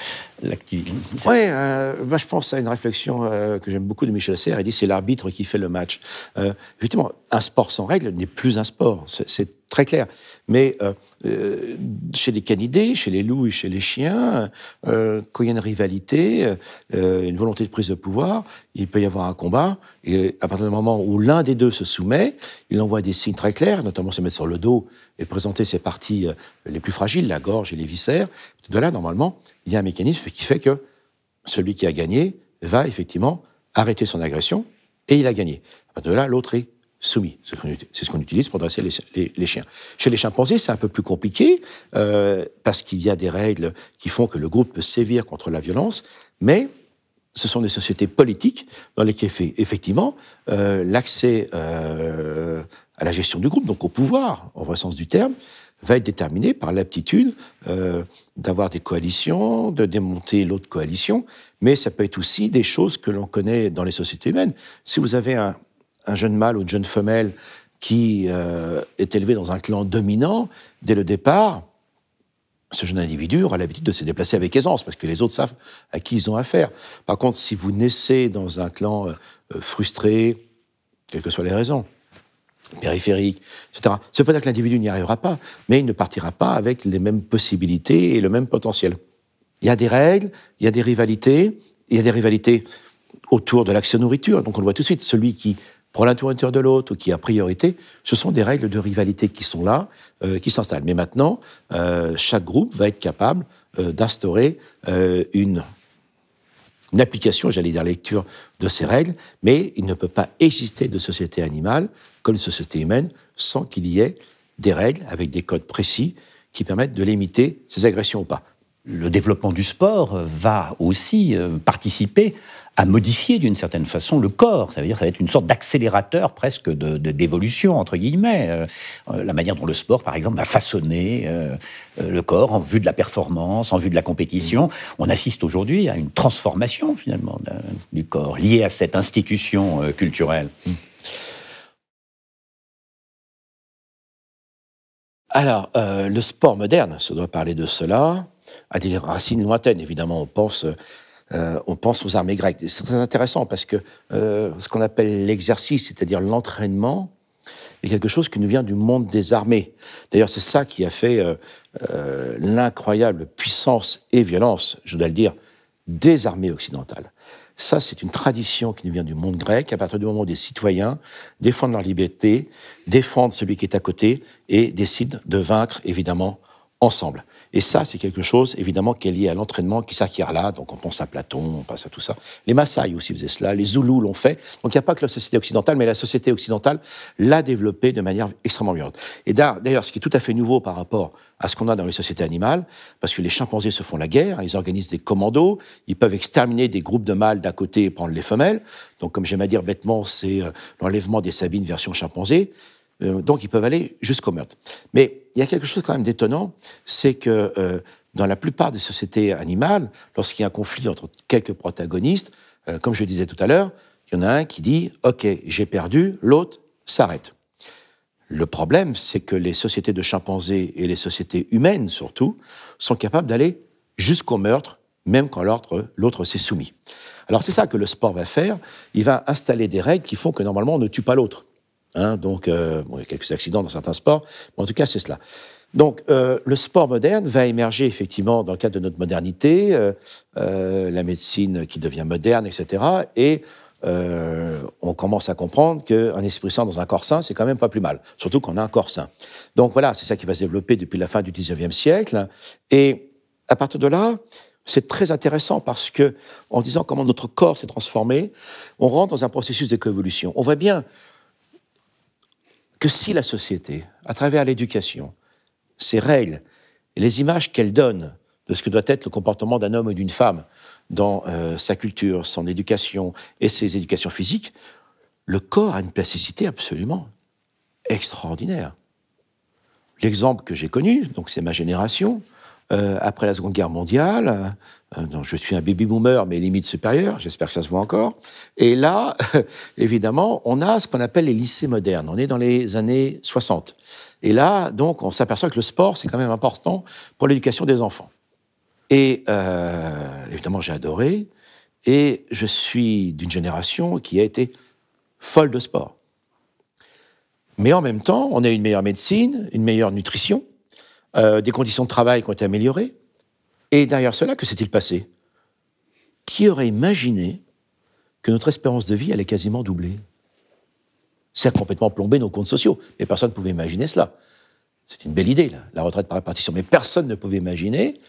l'activité. Oui, euh, je pense à une réflexion euh, que j'aime beaucoup de Michel Serres. Il dit c'est l'arbitre qui fait le match. Euh, effectivement, un sport sans règles n'est plus un sport. C'est très clair. Mais euh, euh, chez les canidés, chez les loups et chez les chiens, euh, quand il y a une rivalité, une volonté de prise de pouvoir, il peut y avoir un combat. Et à partir du moment où l'un des deux se soumet, il envoie des signes très clairs, notamment se mettre sur le dos et présenter ses parties les plus fragiles, la gorge et les viscères. De là, normalement, il y a un mécanisme qui fait que celui qui a gagné va effectivement arrêter son agression et il a gagné. De là, l'autre est soumis. C'est ce qu'on utilise pour dresser les, chiens. Chez les chimpanzés, c'est un peu plus compliqué euh, parce qu'il y a des règles qui font que le groupe peut sévir contre la violence, mais ce sont des sociétés politiques dans lesquelles effectivement euh, l'accès euh, à la gestion du groupe, donc au pouvoir, en vrai sens du terme, va être déterminé par l'aptitude d'avoir des coalitions, de démonter l'autre coalition, mais ça peut être aussi des choses que l'on connaît dans les sociétés humaines. Si vous avez un un jeune mâle ou une jeune femelle qui euh, est élevé dans un clan dominant, dès le départ, ce jeune individu aura l'habitude de se déplacer avec aisance, parce que les autres savent à qui ils ont affaire. Par contre, si vous naissez dans un clan euh, euh, frustré, quelles que soient les raisons, périphérique, etc., c'est peut pas que l'individu n'y arrivera pas, mais il ne partira pas avec les mêmes possibilités et le même potentiel. Il y a des règles, il y a des rivalités, il y a des rivalités autour de l'action nourriture. Donc on voit tout de suite, celui qui prend la de l'autre ou qui a priorité, ce sont des règles de rivalité qui sont là, euh, qui s'installent. Mais maintenant, euh, chaque groupe va être capable euh, d'instaurer une, une, application, j'allais dire lecture, de ces règles, mais il ne peut pas exister de société animale comme une société humaine sans qu'il y ait des règles avec des codes précis qui permettent de limiter ces agressions ou pas le développement du sport va aussi euh, participer à modifier d'une certaine façon le corps. Ça veut dire ça va être une sorte d'accélérateur presque de, d'évolution, entre guillemets. Euh, euh, la manière dont le sport, par exemple, va façonner le corps en vue de la performance, en vue de la compétition. On assiste aujourd'hui à une transformation, finalement, du corps liée à cette institution culturelle. Alors, le sport moderne, se doit parler de cela, à des racines lointaines. Évidemment, euh, on pense, aux armées grecques. C'est très intéressant parce que euh, ce qu'on appelle l'exercice, c'est-à-dire l'entraînement, est quelque chose qui nous vient du monde des armées. D'ailleurs, c'est ça qui a fait euh, l'incroyable puissance et violence, je dois le dire, des armées occidentales. Ça, c'est une tradition qui nous vient du monde grec, à partir du moment où des citoyens défendent leur liberté, défendent celui qui est à côté et décident de vaincre, évidemment, ensemble. Et ça, c'est quelque chose, évidemment, qui est lié à l'entraînement, qui s'acquiert là. Donc, on pense à Platon, on pense à tout ça. Les Maasai aussi faisaient cela, les Zoulous l'ont fait. Donc, il n'y a pas que la société occidentale, mais la société occidentale l'a développé de manière extrêmement violente. Et d'ailleurs, ce qui est tout à fait nouveau par rapport à ce qu'on a dans les sociétés animales, parce que les chimpanzés se font la guerre, ils organisent des commandos, ils peuvent exterminer des groupes de mâles d'un côté et prendre les femelles. Donc, comme j'aime à dire bêtement, c'est euh, l'enlèvement des Sabines version chimpanzé. Euh, donc ils peuvent aller jusqu'au meurtre. Mais il y a quelque chose quand même d'étonnant, c'est que euh, dans la plupart des sociétés animales, lorsqu'il y a un conflit entre quelques protagonistes, euh, comme je le disais tout à l'heure, il y en a un qui dit « Ok, j'ai perdu », l'autre s'arrête. Le problème, c'est que les sociétés de chimpanzés et les sociétés humaines surtout sont capables d'aller jusqu'au meurtre, même quand l'autre s'est soumis. Alors c'est ça que le sport va faire, il va installer des règles qui font que normalement on ne tue pas l'autre. Hein, donc, euh, il y a quelques accidents dans certains sports, mais en tout cas, c'est cela. Donc, euh, le sport moderne va émerger effectivement dans le cadre de notre modernité, euh, euh la médecine qui devient moderne, etc. Et euh, on commence à comprendre qu'un esprit sain dans un corps sain, c'est quand même pas plus mal, surtout qu'on a un corps sain. Donc voilà, c'est ça qui va se développer depuis la fin du 19e siècle. Et à partir de là, c'est très intéressant parce que, en disant comment notre corps s'est transformé, on rentre dans un processus d'évolution. On voit bien que si la société, à travers l'éducation, ses règles, et les images qu'elle donne de ce que doit être le comportement d'un homme ou d'une femme dans euh, sa culture, son éducation et ses éducations physiques, le corps a une plasticité absolument extraordinaire. L'exemple que j'ai connu, donc c'est ma génération, euh, après la Seconde Guerre mondiale. Euh, euh, je suis un baby-boomer, mais limite supérieur, j'espère que ça se voit encore. Et là, (laughs) évidemment, on a ce qu'on appelle les lycées modernes. On est dans les années 60. Et là, donc, on s'aperçoit que le sport, c'est quand même important pour l'éducation des enfants. Et euh, évidemment, j'ai adoré. Et je suis d'une génération qui a été folle de sport. Mais en même temps, on a une meilleure médecine, une meilleure nutrition, euh, des conditions de travail qui ont été améliorées, et derrière cela, que s'est-il passé Qui aurait imaginé que notre espérance de vie allait quasiment doubler C'est complètement plombé nos comptes sociaux, mais personne ne pouvait imaginer cela. C'est une belle idée, la retraite par répartition, mais personne ne pouvait imaginer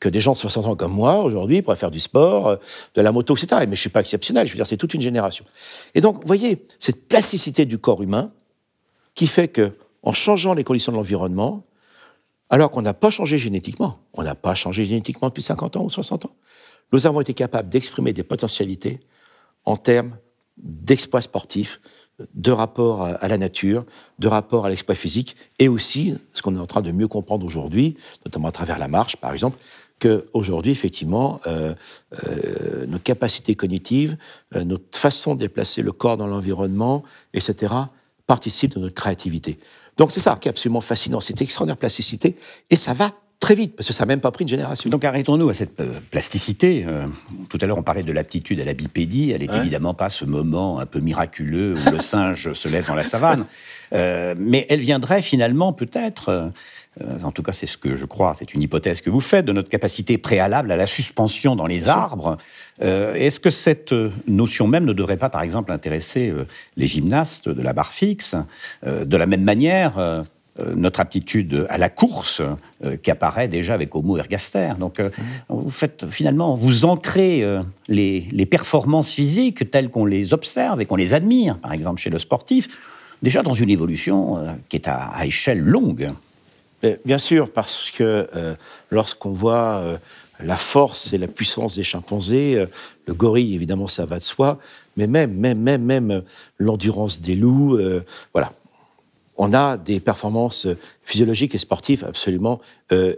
que des gens de 60 ans comme moi, aujourd'hui, pourraient faire du sport, euh, de la moto, etc. Mais je ne suis pas exceptionnel, je veux dire, c'est toute une génération. Et donc, vous voyez, cette plasticité du corps humain qui fait que, en changeant les conditions de l'environnement, alors qu'on n'a pas changé génétiquement. On n'a pas changé génétiquement depuis 50 ans ou 60 ans. Nous avons été capables d'exprimer des potentialités en termes d'exploits sportifs, de rapport à la nature, de rapport à l'exploit physique, et aussi ce qu'on est en train de mieux comprendre aujourd'hui, notamment à travers la marche, par exemple, qu'aujourd'hui, effectivement, euh, euh, nos capacités cognitives, euh, notre façon de déplacer le corps dans l'environnement, etc., participent de notre créativité. Donc c'est ça qui est absolument fascinant, cette extraordinaire plasticité, et ça va très vite, parce que ça n'a même pas pris une génération. Donc arrêtons-nous à cette euh, plasticité. Euh, tout à l'heure, on parlait de l'aptitude à la bipédie. Elle n'est évidemment pas ce moment un peu miraculeux où le singe se lève dans la savane. (laughs) Euh, mais elle viendrait finalement peut-être euh, en tout cas c'est ce que je crois, c'est une hypothèse que vous faites, de notre capacité préalable à la suspension dans les arbres. Euh, est-ce que cette euh, notion même ne devrait pas, par exemple, intéresser les gymnastes de la barre fixe De la même manière, notre aptitude à la course qui apparaît déjà avec Homo ergaster. Donc, mm. vous faites finalement, vous ancrez les, performances physiques telles qu'on les observe et qu'on les admire, par exemple chez le sportif, déjà dans une évolution qui est à échelle longue. Bien sûr, parce que euh, lorsqu'on voit euh, la force et la puissance des chimpanzés, euh, le gorille, évidemment, ça va de soi, mais même, même, même, même l'endurance des loups, voilà. On a des performances physiologiques et sportives absolument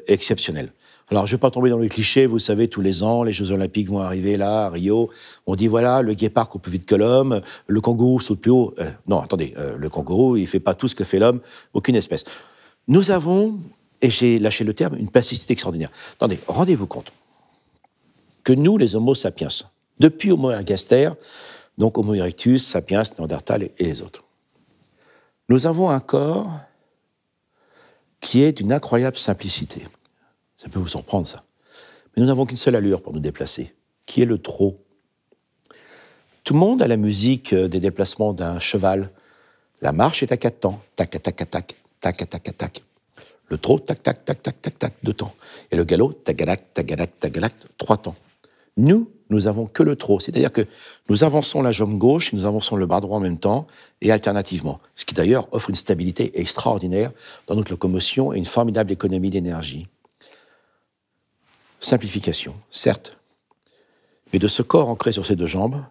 exceptionnelles. Alors, je ne vais pas tomber dans le cliché, vous savez, tous les ans, les Jeux Olympiques vont arriver là, à Rio. On dit, voilà, le guépard court plus vite que l'homme, le kangourou saute plus haut. non, attendez, le kangourou, il ne fait pas tout ce que fait l'homme, aucune espèce. Nous avons, et j'ai lâché le terme, une plasticité extraordinaire. Attendez, rendez-vous compte que nous, les Homo sapiens, depuis Homo ergaster, donc Homo erectus, sapiens, Néandertal et les autres, nous avons un corps qui est d'une incroyable simplicité. Ça peut vous surprendre, ça. Mais nous n'avons qu'une seule allure pour nous déplacer, qui est le trot. Tout le monde a la musique euh, des déplacements d'un cheval. La marche est à quatre temps, tac, tac, tac, tac tac, tac, tac. Le trot, tac, tac, tac, tac, tac, tac, deux temps. Et le galop, tagalac, tagalac, tagalac, trois temps. Nous, nous n'avons que le trot. C'est-à-dire que nous avançons la jambe gauche et nous avançons le bras droit en même temps et alternativement. Ce qui d'ailleurs offre une stabilité extraordinaire dans notre locomotion et une formidable économie d'énergie. Simplification, certes. Mais de ce corps ancré sur ses deux jambes,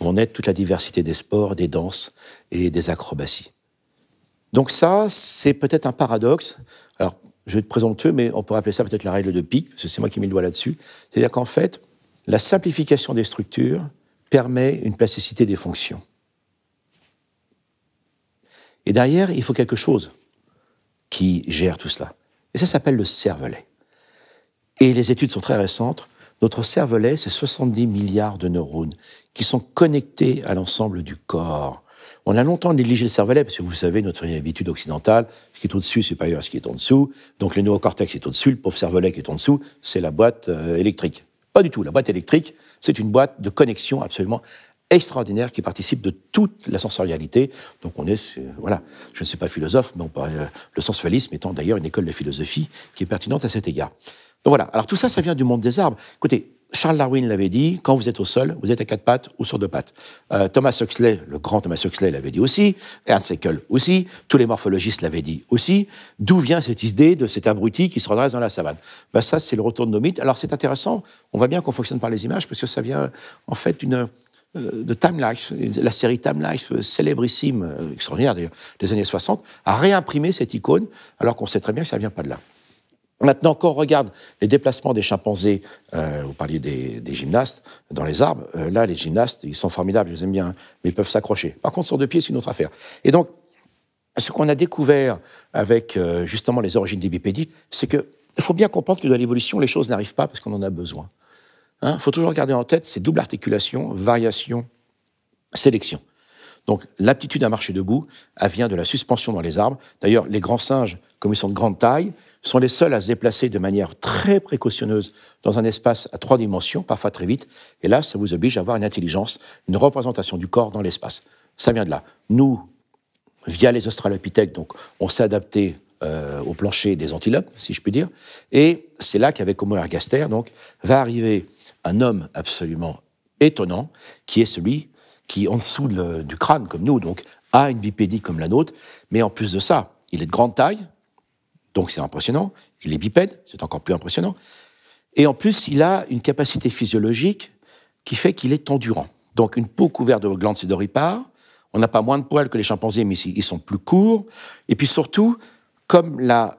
on aide toute la diversité des sports, des danses et des acrobaties. Donc ça, c'est peut-être un paradoxe. Alors, je vais être présomptueux, mais on pourrait appeler ça peut-être la règle de Pic, parce que c'est moi qui mets le doigt là-dessus. C'est-à-dire qu'en fait, la simplification des structures permet une plasticité des fonctions. Et derrière, il faut quelque chose qui gère tout cela. Et ça s'appelle le cervelet. Et les études sont très récentes. Notre cervelet, c'est 70 milliards de neurones qui sont connectés à l'ensemble du corps. On a longtemps négligé le cervelet, parce que vous savez, notre habitude occidentale, ce qui est au-dessus c'est supérieur à ce qui est en dessous. Donc le neurocortex est au-dessus, le pauvre cervelet qui est en dessous, c'est la boîte euh, électrique. Pas du tout. La boîte électrique, c'est une boîte de connexion absolument extraordinaire qui participe de toute la sensorialité. Donc on est, euh, voilà, je ne suis pas philosophe, mais on euh, le sensualisme étant d'ailleurs une école de philosophie qui est pertinente à cet égard. Donc voilà. Alors tout ça, ça vient du monde des arbres. Écoutez, Charles Darwin l'avait dit, quand vous êtes au sol, vous êtes à quatre pattes ou sur deux pattes. Euh, Thomas Huxley, le grand Thomas Huxley l'avait dit aussi, Ernst Haeckel aussi, tous les morphologistes l'avaient dit aussi. D'où vient cette idée de cet abruti qui se redresse dans la savane ben Ça, c'est le retour de nos mythes. Alors c'est intéressant, on voit bien qu'on fonctionne par les images, parce que ça vient en fait d'une euh, de Time Life, la série Time Life, célébrissime, euh, extraordinaire d'ailleurs, des années 60, a réimprimé cette icône, alors qu'on sait très bien que ça ne vient pas de là. Maintenant, quand on regarde les déplacements des chimpanzés, euh, vous parliez des, gymnastes, dans les arbres, euh, là, les gymnastes, ils sont formidables, je les aime bien, hein, mais ils peuvent s'accrocher. Par contre, sur deux pieds, c'est une autre affaire. Et donc, ce qu'on a découvert avec euh, justement les origines des bipédites, c'est qu'il faut bien comprendre que dans l'évolution, les choses n'arrivent pas parce qu'on en a besoin. Il hein, faut toujours garder en tête ces doubles articulations, variation, sélection. Donc l'aptitude à marcher debout, vient de la suspension dans les arbres. D'ailleurs, les grands singes, comme ils sont de grande taille, sont les seuls à se déplacer de manière très précautionneuse dans un espace à trois dimensions, parfois très vite. Et là, ça vous oblige à avoir une intelligence, une représentation du corps dans l'espace. Ça vient de là. Nous, via les Australopithèques, donc, on s'est adapté euh, au plancher des antilopes, si je puis dire. Et c'est là qu'avec Homo ergaster, donc, va arriver un homme absolument étonnant, qui est celui qui, en dessous du crâne, comme nous, donc, a une bipédie comme la nôtre, mais en plus de ça, il est de grande taille, donc c'est impressionnant. Il est bipède, c'est encore plus impressionnant. Et en plus, il a une capacité physiologique qui fait qu'il est endurant. Donc une peau couverte de glandes sédoripares, on n'a pas moins de poils que les chimpanzés, mais ils sont plus courts. Et puis surtout, comme la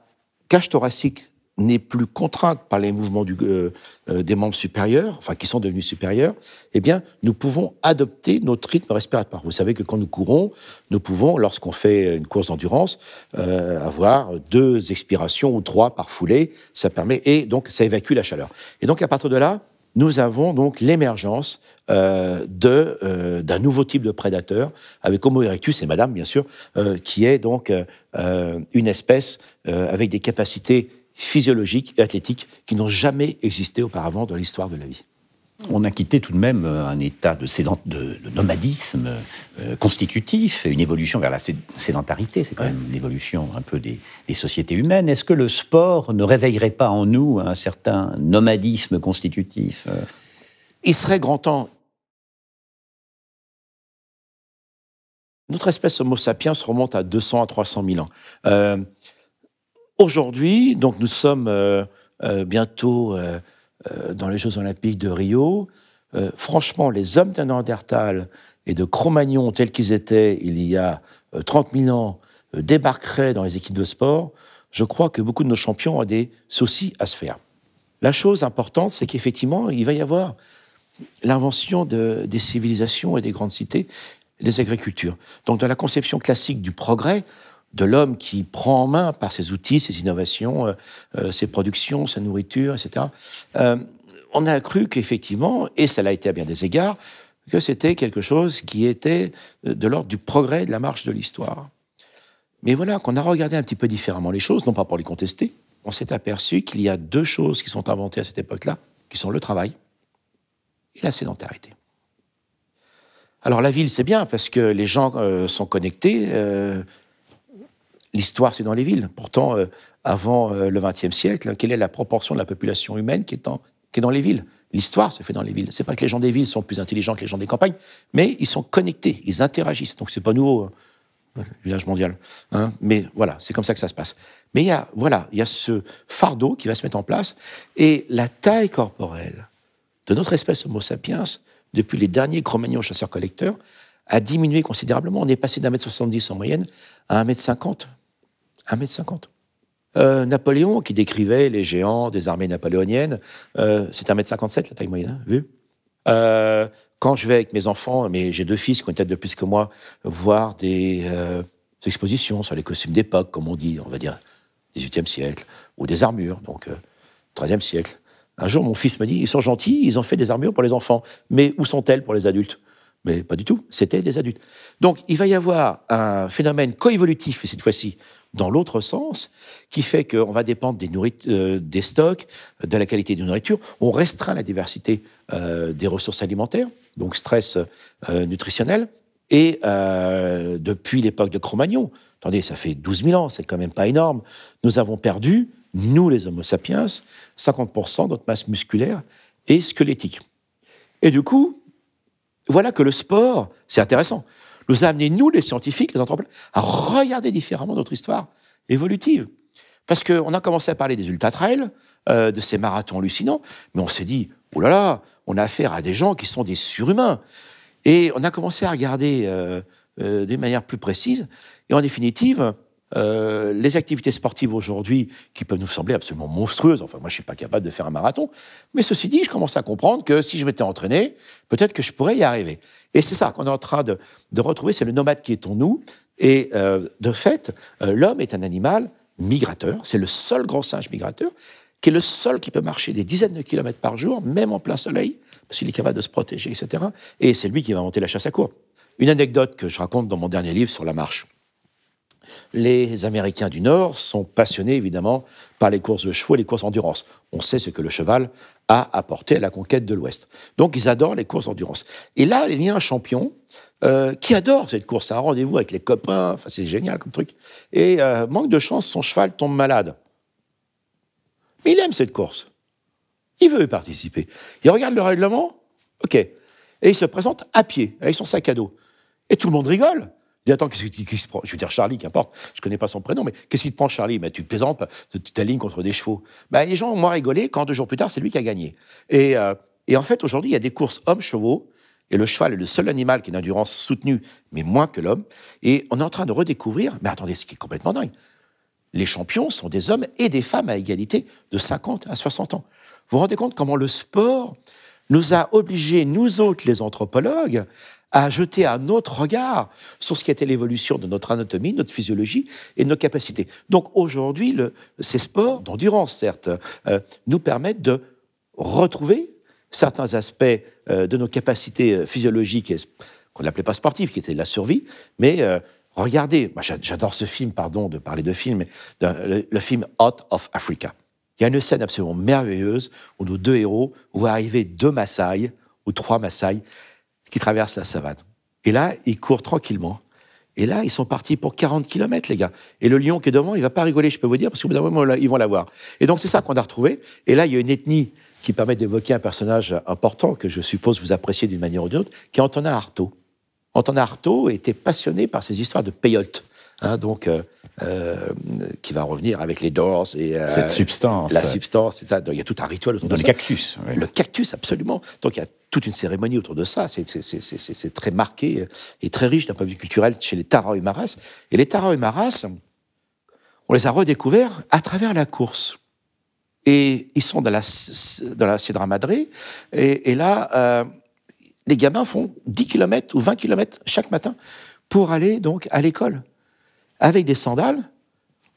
cage thoracique n'est plus contrainte par les mouvements du, euh, euh, des membres supérieurs, enfin qui sont devenus supérieurs, eh bien, nous pouvons adopter notre rythme respiratoire. Vous savez que quand nous courons, nous pouvons, lorsqu'on fait une course d'endurance, euh, avoir deux expirations ou trois par foulée. Ça permet et donc ça évacue la chaleur. Et donc à partir de là, nous avons donc l'émergence de d'un nouveau type de prédateur avec Homo erectus et Madame bien sûr, qui est donc une espèce avec des capacités physiologiques et athlétiques qui n'ont jamais existé auparavant dans l'histoire de la vie. On a quitté tout de même euh, un état de, nomadisme euh, constitutif et une évolution vers la sédentarité, c'est quand même l'évolution un peu des, sociétés humaines. Est-ce que le sport ne réveillerait pas en nous un certain nomadisme constitutif euh Il serait grand temps. Notre espèce Homo sapiens remonte à 200 à 300 000 ans. Aujourd'hui, donc nous sommes euh, euh, bientôt euh, dans les Jeux Olympiques de Rio. franchement, les hommes d'un et de Cro-Magnon tels qu'ils étaient il y a 30 000 ans débarqueraient dans les équipes de sport. Je crois que beaucoup de nos champions ont des soucis à se faire. La chose importante, c'est qu'effectivement, il va y avoir l'invention des civilisations et des grandes cités, des agricultures. Donc, dans la conception classique du progrès, de l'homme qui prend en main par ses outils, ses innovations, euh, euh, ses productions, sa nourriture, etc. Euh, on a cru qu'effectivement, et ça l'a été à bien des égards, que c'était quelque chose qui était de l'ordre du progrès de la marche de l'histoire. Mais voilà qu'on a regardé un petit peu différemment les choses, non pas pour les contester, on s'est aperçu qu'il y a deux choses qui sont inventées à cette époque-là, qui sont le travail et la sédentarité. Alors la ville, c'est bien parce que les gens sont connectés, L'histoire, c'est dans les villes. Pourtant, euh, avant euh, le XXe siècle, quelle est la proportion de la population humaine qui est, dans les villes L'histoire se fait dans les villes. Ce n'est pas que les gens des villes sont plus intelligents que les gens des campagnes, mais ils sont connectés, ils interagissent. Donc ce n'est pas nouveau, hein, le village mondial. Hein. mais voilà, c'est comme ça que ça se passe. Mais il y a, voilà, y ce fardeau qui va se mettre en place et la taille corporelle de notre espèce Homo sapiens depuis les derniers Cro-Magnons chasseurs-collecteurs a diminué considérablement. On est passé d'un mètre 70 en moyenne à un mètre 50 1m50. Euh, Napoléon, qui décrivait les géants des armées napoléoniennes, euh, c'est 1m57 la taille moyenne, hein, vu euh, Quand je vais avec mes enfants, mais j'ai deux fils qui ont une tête de plus que moi, voir des euh, expositions sur les costumes d'époque, comme on dit, on va dire 18e siècle, ou des armures, donc 13e siècle. Un jour, mon fils me dit, ils sont gentils, ils ont fait des armures pour les enfants, mais où sont-elles pour les adultes mais pas du tout, c'était des adultes. Donc il va y avoir un phénomène coévolutif, et cette fois-ci dans l'autre sens, qui fait qu'on va dépendre des, euh, des, stocks, de la qualité de nourriture, on restreint la diversité euh, des ressources alimentaires, donc stress euh, nutritionnel. Et depuis l'époque de Cro-Magnon, attendez, ça fait 12 000 ans, c'est quand même pas énorme, nous avons perdu, nous les Homo sapiens, 50% de notre masse musculaire et squelettique. Et du coup, voilà que le sport, c'est intéressant, nous a amené, nous, les scientifiques, les entrepreneurs, à regarder différemment notre histoire évolutive. Parce qu'on a commencé à parler des ultra-trails, euh, de ces marathons hallucinants, mais on s'est dit, oh là là, on a affaire à des gens qui sont des surhumains. Et on a commencé à regarder euh, euh, d'une manière plus précise, et en définitive, euh, les activités sportives aujourd'hui, qui peuvent nous sembler absolument monstrueuses, enfin moi je ne suis pas capable de faire un marathon, mais ceci dit, je commence à comprendre que si je m'étais entraîné, peut-être que je pourrais y arriver. Et c'est ça qu'on est en train de, retrouver, c'est le nomade qui est en nous. Et euh, de fait, euh, l'homme est un animal migrateur, c'est le seul grand singe migrateur, qui est le seul qui peut marcher des dizaines de kilomètres par jour, même en plein soleil, parce qu'il est capable de se protéger, etc. Et c'est lui qui va monter la chasse à courre. Une anecdote que je raconte dans mon dernier livre sur la marche. Les Américains du Nord sont passionnés évidemment par les courses de chevaux et les courses d'endurance. On sait ce que le cheval a apporté à la conquête de l'Ouest. Donc ils adorent les courses d'endurance. Et là, il y a un champion euh, qui adore cette course, un rendez-vous avec les copains, enfin, c'est génial comme truc. Et euh, manque de chance, son cheval tombe malade. Mais il aime cette course. Il veut y participer. Il regarde le règlement, ok. Et il se présente à pied, avec son sac à dos. Et tout le monde rigole. Attends, qu'est-ce qui, se prend Je veux dire Charlie, qu'importe, je connais pas son prénom, mais qu'est-ce qui te prend Charlie Tu Tu plaisantes, tu t'alignes contre des chevaux. Ben, les gens ont moins rigolé quand deux jours plus tard, c'est lui qui a gagné. Et, euh, et en fait, aujourd'hui, il y a des courses hommes-chevaux. Et le cheval est le seul animal qui a une endurance soutenue, mais moins que l'homme. Et on est en train de redécouvrir, mais attendez, ce qui est complètement dingue. Les champions sont des hommes et des femmes à égalité de 50 à 60 ans. Vous vous rendez compte comment le sport nous a obligés, nous autres les anthropologues, à jeter un autre regard sur ce qui était l'évolution de notre anatomie, notre physiologie et nos capacités. Donc aujourd'hui, ces sports d'endurance, certes, euh, nous permettent de retrouver certains aspects euh, de nos capacités euh, physiologiques qu'on n'appelait pas sportives, qui étaient de la survie, mais regardez, moi j'adore ce film, pardon de parler de film, le, le, film Out of Africa. Il y a une scène absolument merveilleuse où nos deux héros voient arriver deux Maasai, ou trois Maasai, qui traverse la savane. Et là, ils courent tranquillement. Et là, ils sont partis pour 40 km, les gars. Et le lion qui est devant, il va pas rigoler, je peux vous dire, parce qu'au bout d'un moment, ils vont l'avoir. Et donc, c'est ça qu'on a retrouvé. Et là, il y a une ethnie qui permet d'évoquer un personnage important que je suppose vous appréciez d'une manière ou d'une autre, qui est Antonin Artaud. Antonin Artaud était passionné par ces histoires de peyote. Hein, donc, euh, euh, qui va revenir avec les Doors et euh, cette substance, la substance, c'est ça. il y a tout un rituel autour de le cactus, le cactus absolument. Donc il y a toute une cérémonie autour de ça. C'est très marqué et très riche d'un point de vue culturel chez les Tara et Maras. Et les Tara et Maras, on les a redécouverts à travers la course. Et ils sont dans la, dans la Cédra Madre. Et, là, les gamins font 10 km ou 20 km chaque matin pour aller donc à l'école avec des sandales,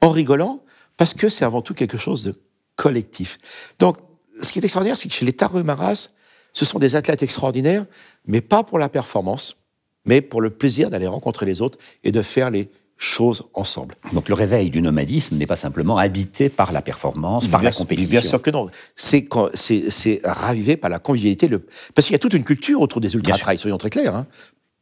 en rigolant, parce que c'est avant tout quelque chose de collectif. Donc, ce qui est extraordinaire, c'est que chez les Tarumaras, ce sont des athlètes extraordinaires, mais pas pour la performance, mais pour le plaisir d'aller rencontrer les autres et de faire les choses ensemble. Donc le réveil du nomadisme n'est pas simplement habité par la performance, par la compétition. Bien sûr que non. C'est, ravivé par la convivialité. Parce qu'il y a toute une culture autour des ultra-trails, soyons très clairs. Hein.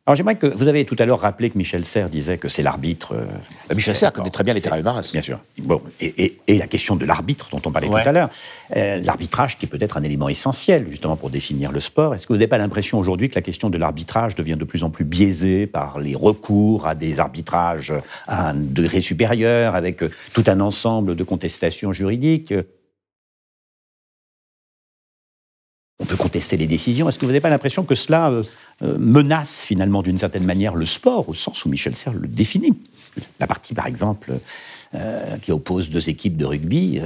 Alors j'aimerais que vous avez tout à l'heure rappelé que Michel Serres disait que c'est l'arbitre. Euh, euh, Michel Serres connaît très bien les terrains Bien sûr. Bon, et, la question de l'arbitre dont on parlait tout à l'heure, euh, l'arbitrage qui peut être un élément essentiel justement pour définir le sport. Est-ce que vous n'avez pas l'impression aujourd'hui que la question de l'arbitrage devient de plus en plus biaisée par les recours à des arbitrages à un degré supérieur, avec tout un ensemble de contestations juridiques On peut contester les décisions. Est-ce que vous n'avez pas l'impression que cela euh, euh, menace finalement d'une certaine manière le sport, au sens où Michel Serres le définit La partie, par exemple, euh, qui oppose deux équipes de rugby,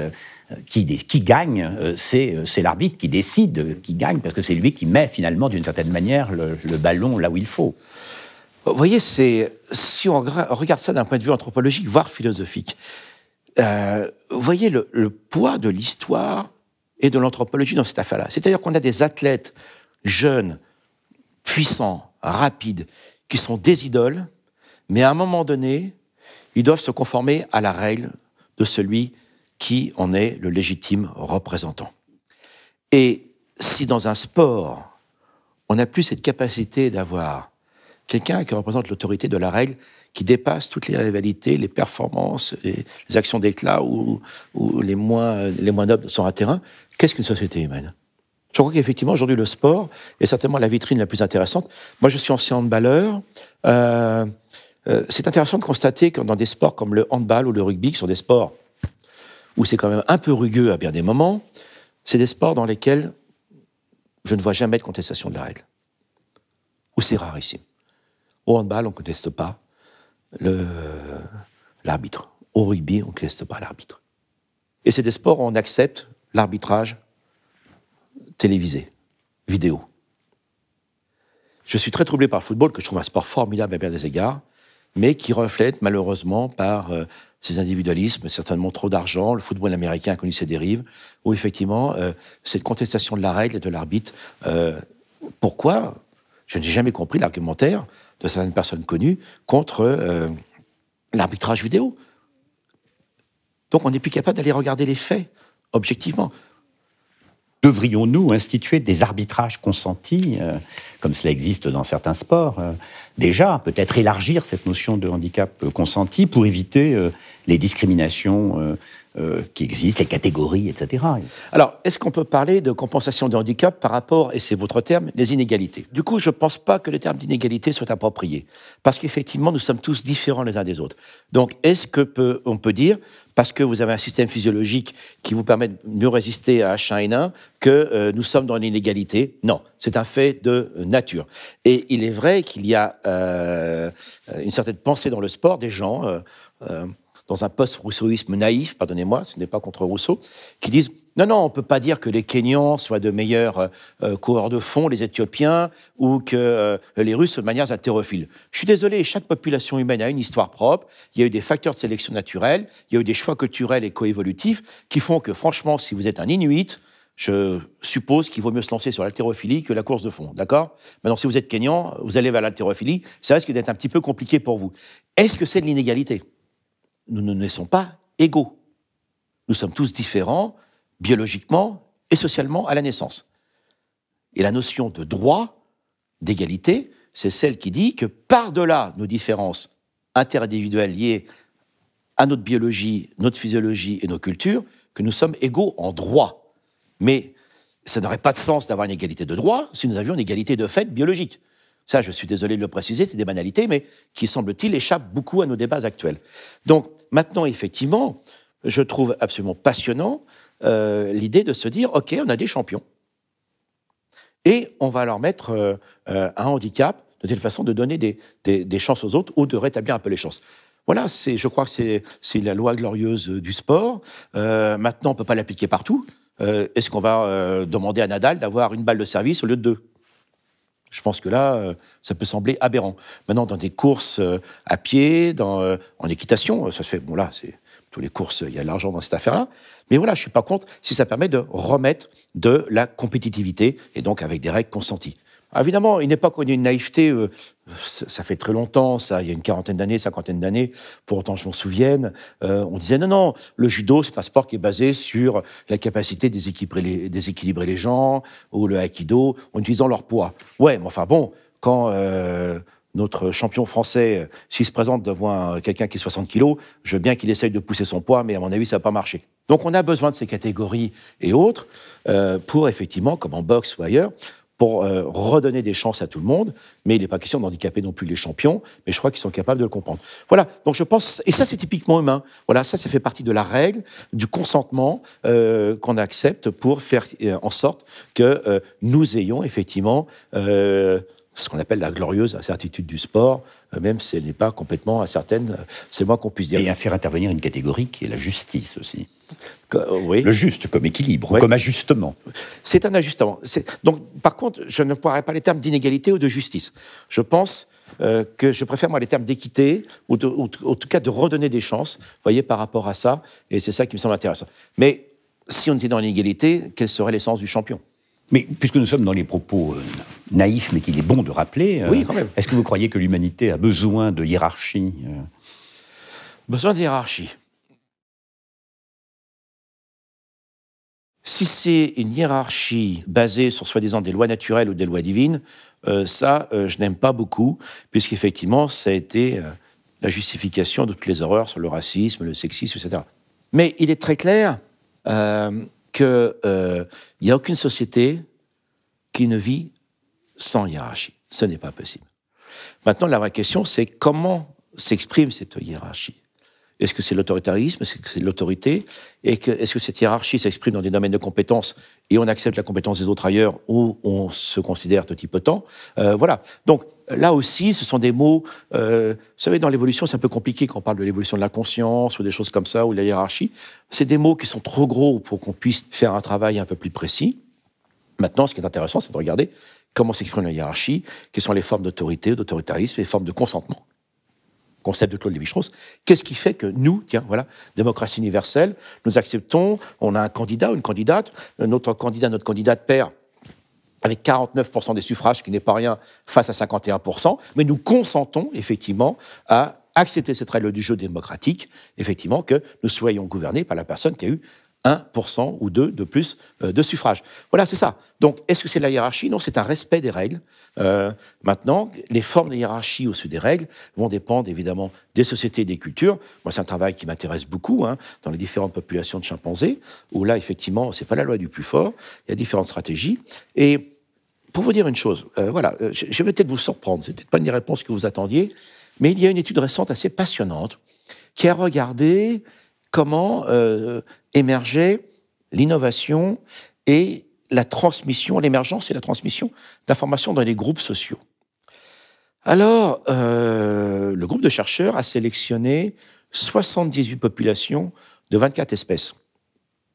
qui, qui, gagne, c'est l'arbitre qui décide qui gagne, parce que c'est lui qui met finalement d'une certaine manière le, ballon là où il faut. Vous voyez, c'est si on regarde ça d'un point de vue anthropologique, voire philosophique, vous voyez le poids de l'histoire et de l'anthropologie dans cette affaire-là. C'est-à-dire qu'on a des athlètes jeunes, puissants, rapides, qui sont des idoles, mais à un moment donné, ils doivent se conformer à la règle de celui qui en est le légitime représentant. Et si dans un sport, on n'a plus cette capacité d'avoir quelqu'un qui représente l'autorité de la règle qui dépasse toutes les rivalités, les performances, les, les actions d'éclat ou, les, moins, les nobles sont à terrain. Qu'est-ce qu'une société humaine Je crois qu'effectivement, aujourd'hui, le sport est certainement la vitrine la plus intéressante. Moi, je suis ancien handballeur. Euh, euh, c'est intéressant de constater que dans des sports comme le handball ou le rugby, qui sont des sports où c'est quand même un peu rugueux à bien des moments, c'est des sports dans lesquels je ne vois jamais de contestation de la règle. Ou c'est rare ici. Au handball, on ne conteste pas l'arbitre. Au rugby, on ne pas l'arbitre. Et c'est des sports où on accepte l'arbitrage télévisé, vidéo. Je suis très troublé par le football, que je trouve un sport formidable à bien des égards, mais qui reflète malheureusement par ses euh, individualismes, certainement trop d'argent. Le football américain a connu ses dérives, où effectivement, euh, cette contestation de la règle et de l'arbitre. Euh, pourquoi Je n'ai jamais compris l'argumentaire de certaines personnes connues contre euh, l'arbitrage vidéo. Donc on n'est plus capable d'aller regarder les faits objectivement. Devrions-nous instituer des arbitrages consentis, euh, comme cela existe dans certains sports euh, Déjà, peut-être élargir cette notion de handicap consenti pour éviter les discriminations euh, qui existent, les catégories, etc. Alors, est-ce qu'on peut parler de compensation de handicap par rapport, et c'est votre terme, les inégalités Du coup, je ne pense pas que le terme d'inégalité soit approprié, parce qu'effectivement, nous sommes tous différents les uns des autres. Donc, est-ce que peut, on peut dire, parce que vous avez un système physiologique qui vous permet de mieux résister à H1N1, que euh, nous sommes dans l'inégalité. Non, c'est un fait de nature. Et il est vrai qu'il y a euh, une certaine pensée dans le sport des gens dans un post-rousseauisme naïf, pardonnez-moi, ce n'est pas contre Rousseau, qui disent non, non, on ne peut pas dire que les Kenyans soient de meilleurs euh, euh, coureurs de fond, les Éthiopiens, ou que euh, les Russes soient de manière athérophile. Je suis désolé, chaque population humaine a une histoire propre, il y a eu des facteurs de sélection naturelle, il y a eu des choix culturels et coévolutifs qui font que, franchement, si vous êtes un Inuit, je suppose qu'il vaut mieux se lancer sur l'haltérophilie que la course de fond, d'accord Maintenant, si vous êtes Kenyan, vous allez vers l'altérophilie, ça risque d'être un petit peu compliqué pour vous. Est-ce que c'est de l'inégalité nous ne naissons pas égaux. Nous sommes tous différents, biologiquement et socialement, à la naissance. Et la notion de droit, d'égalité, c'est celle qui dit que par-delà nos différences interindividuelles liées à notre biologie, notre physiologie et nos cultures, que nous sommes égaux en droit. Mais ça n'aurait pas de sens d'avoir une égalité de droit si nous avions une égalité de fait biologique. Ça, je suis désolé de le préciser, c'est des banalités, mais qui, semble-t-il, échappent beaucoup à nos débats actuels. Donc, maintenant, effectivement, je trouve absolument passionnant euh, l'idée de se dire, OK, on a des champions, et on va leur mettre euh, euh, un handicap, de telle façon de donner des, des, des, chances aux autres ou de rétablir un peu les chances. Voilà, je crois que c'est la loi glorieuse du sport. maintenant, on ne peut pas l'appliquer partout. Est-ce qu'on va demander à Nadal d'avoir une balle de service au lieu de deux je pense que là, euh, ça peut sembler aberrant. Maintenant, dans des courses euh, à pied, euh, en équitation, ça se fait. Bon, là, c'est tous les courses, il y a de l'argent dans cette affaire-là. Mais voilà, je ne suis pas contre si ça permet de remettre de la compétitivité et donc avec des règles consenties. Ah, évidemment, il n'est pas connu une naïveté, euh, ça fait très longtemps, ça, il y a une quarantaine d'années, cinquantaine d'années, pour autant je m'en souvienne, euh, on disait non, non, le judo, c'est un sport qui est basé sur la capacité de déséquilibrer les, les gens, ou le aikido, en utilisant leur poids. Ouais, mais enfin bon, quand euh, notre champion français, s'il se présente devant quelqu'un qui est 60 kilos, je veux bien qu'il essaye de pousser son poids, mais à mon avis, ça n'a pas marché. Donc on a besoin de ces catégories et autres pour, effectivement, comme en boxe ou ailleurs, pour euh, redonner des chances à tout le monde, mais il n'est pas question d'handicaper non plus les champions, mais je crois qu'ils sont capables de le comprendre. Voilà, donc je pense, et ça c'est typiquement humain, voilà, ça ça fait partie de la règle, du consentement euh, qu'on accepte pour faire euh, en sorte que nous ayons effectivement ce qu'on appelle la glorieuse incertitude du sport, euh, même si elle n'est pas complètement incertaine, euh, c'est moins qu'on puisse dire. Et à faire intervenir une catégorie qui est la justice aussi. Euh, oui. Le juste comme équilibre, comme ajustement. C'est un ajustement. Donc, par contre, je ne pourrais pas les termes d'inégalité ou de justice. Je pense que je préfère moi les termes d'équité ou, en tout cas de redonner des chances, voyez, par rapport à ça. Et c'est ça qui me semble intéressant. Mais si on était dans l'inégalité, quelle serait l'essence du champion mais puisque nous sommes dans les propos euh, naïfs, mais qu'il est bon de rappeler, euh, est-ce que vous croyez que l'humanité a besoin de hiérarchie euh Besoin de hiérarchie. Si c'est une hiérarchie basée sur soi-disant des lois naturelles ou des lois divines, ça, je n'aime pas beaucoup, puisqu'effectivement, ça a été la justification de toutes les horreurs sur le racisme, le sexisme, etc. Mais il est très clair, qu'il n'y euh, a aucune société qui ne vit sans hiérarchie. Ce n'est pas possible. Maintenant, la vraie question, c'est comment s'exprime cette hiérarchie est-ce que c'est l'autoritarisme Est-ce que c'est l'autorité Et est-ce que cette hiérarchie s'exprime dans des domaines de compétences et on accepte la compétence des autres ailleurs ou on se considère totipotent euh, Voilà. Donc là aussi, ce sont des mots. Euh, vous savez, dans l'évolution, c'est un peu compliqué quand on parle de l'évolution de la conscience ou des choses comme ça ou de la hiérarchie. C'est des mots qui sont trop gros pour qu'on puisse faire un travail un peu plus précis. Maintenant, ce qui est intéressant, c'est de regarder comment s'exprime la hiérarchie, quelles sont les formes d'autorité, d'autoritarisme, les formes de consentement concept de Claude Lévi-Strauss, qu'est-ce qui fait que nous, tiens, voilà, démocratie universelle, nous acceptons, on a un candidat, ou une candidate, notre candidat, notre candidate perd avec 49% des suffrages, ce qui n'est pas rien, face à 51%, mais nous consentons effectivement à accepter cette règle du jeu démocratique, effectivement, que nous soyons gouvernés par la personne qui a eu 1% ou 2 de plus euh, de suffrage. Voilà, c'est ça. Donc, est-ce que c'est de la hiérarchie Non, c'est un respect des règles. Euh, maintenant, les formes de hiérarchie au-dessus des règles vont dépendre évidemment des sociétés et des cultures. Moi, c'est un travail qui m'intéresse beaucoup hein, dans les différentes populations de chimpanzés, où là, effectivement, ce n'est pas la loi du plus fort, il y a différentes stratégies. Et pour vous dire une chose, euh, voilà, je, vais peut-être vous surprendre, c'est peut-être pas une réponse que vous attendiez, mais il y a une étude récente assez passionnante qui a regardé comment euh, émerger l'innovation et la transmission, l'émergence et la transmission d'informations dans les groupes sociaux. Alors, euh, le groupe de chercheurs a sélectionné 78 populations de 24 espèces.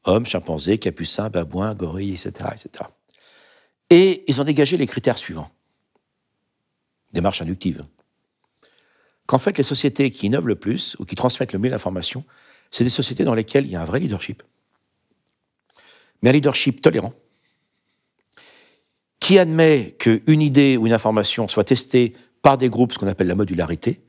Hommes, chimpanzés, capucins, babouins, gorilles, etc., etc. Et ils ont dégagé les critères suivants. Démarche inductive. Qu'en fait, les sociétés qui innovent le plus ou qui transmettent le mieux l'information c'est des sociétés dans lesquelles il y a un vrai leadership, mais un leadership tolérant, qui admet qu'une idée ou une information soit testée par des groupes, ce qu'on appelle la modularité,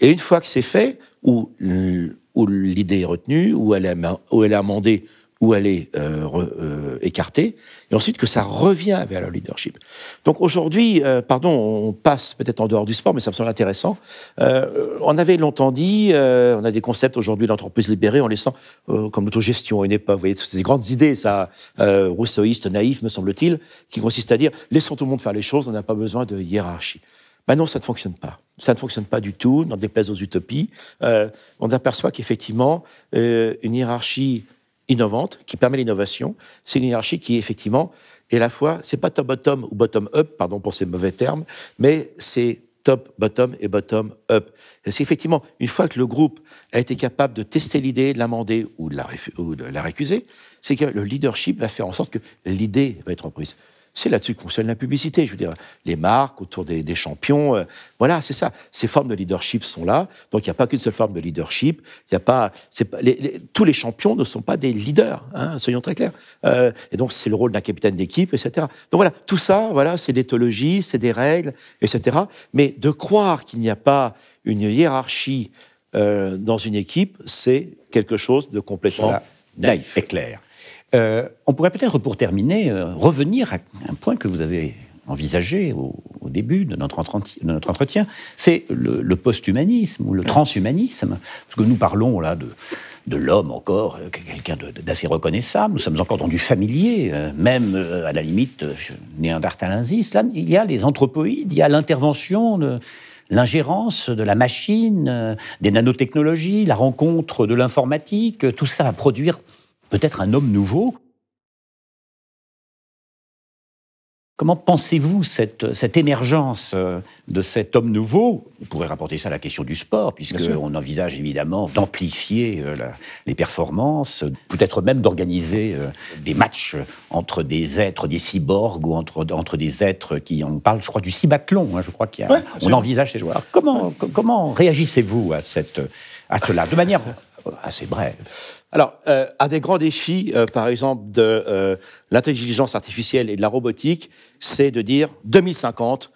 et une fois que c'est fait, ou l'idée est retenue, ou elle est, elle est amendée où elle est euh, euh écartée, et ensuite que ça revient vers le leadership. Donc aujourd'hui, euh, pardon, on passe peut-être en dehors du sport, mais ça me semble intéressant. Euh, on avait longtemps dit, on a des concepts aujourd'hui d'entreprise libérée, en laissant sent comme l'autogestion à une époque. Vous voyez, c'est des grandes idées, ça, rousseauiste, naïf, me semble-t-il, qui consiste à dire laissons tout le monde faire les choses, on n'a pas besoin de hiérarchie. Ben non, ça ne fonctionne pas. Ça ne fonctionne pas du tout, n'en déplaise aux utopies. on aperçoit qu'effectivement, une hiérarchie innovante, qui permet l'innovation. C'est une hiérarchie qui, effectivement, est à la fois, c'est pas top-bottom ou bottom-up, pardon pour ces mauvais termes, mais c'est top-bottom et bottom-up. C'est effectivement, une fois que le groupe a été capable de tester l'idée, de l'amender ou, de la, ou de la récuser, c'est que le leadership va faire en sorte que l'idée va être reprise. C'est là-dessus que fonctionne la publicité. Je veux dire, les marques autour des, champions, euh, voilà, c'est ça. Ces formes de leadership sont là. Donc, il n'y a pas qu'une seule forme de leadership. Il a pas, tous les champions ne sont pas des leaders, hein, soyons très clairs. Euh, et donc, c'est le rôle d'un capitaine d'équipe, etc. Donc voilà, tout ça, voilà, c'est l'éthologie, c'est des règles, etc. Mais de croire qu'il n'y a pas une hiérarchie euh, dans une équipe, c'est quelque chose de complètement naïf et clair. Euh, on pourrait peut-être, pour terminer, euh, revenir à un point que vous avez envisagé au, début de notre, entretien, c'est le, posthumanisme ou le transhumanisme. Parce que nous parlons là de, l'homme encore, euh, quelqu'un d'assez reconnaissable. Nous sommes encore dans du familier, même à la limite néandertalensis. Là, il y a les anthropoïdes, il y a l'intervention, l'ingérence de la machine, des nanotechnologies, la rencontre de l'informatique. Tout ça va produire peut-être un homme nouveau. Comment pensez-vous cette, émergence euh, de cet homme nouveau Vous pourrait rapporter ça à la question du sport, puisqu'on envisage évidemment d'amplifier euh, les performances, peut-être même d'organiser euh, des matchs entre des êtres, des cyborgs, ou entre, des êtres qui. On parle, je crois, du cybathlon, hein, je crois qu'on on envisage ces joueurs. Comment, comment réagissez-vous à, à cela, de manière assez brève alors, euh, un des grands défis, euh, par exemple, de euh, l'intelligence artificielle et de la robotique, c'est de dire 2050,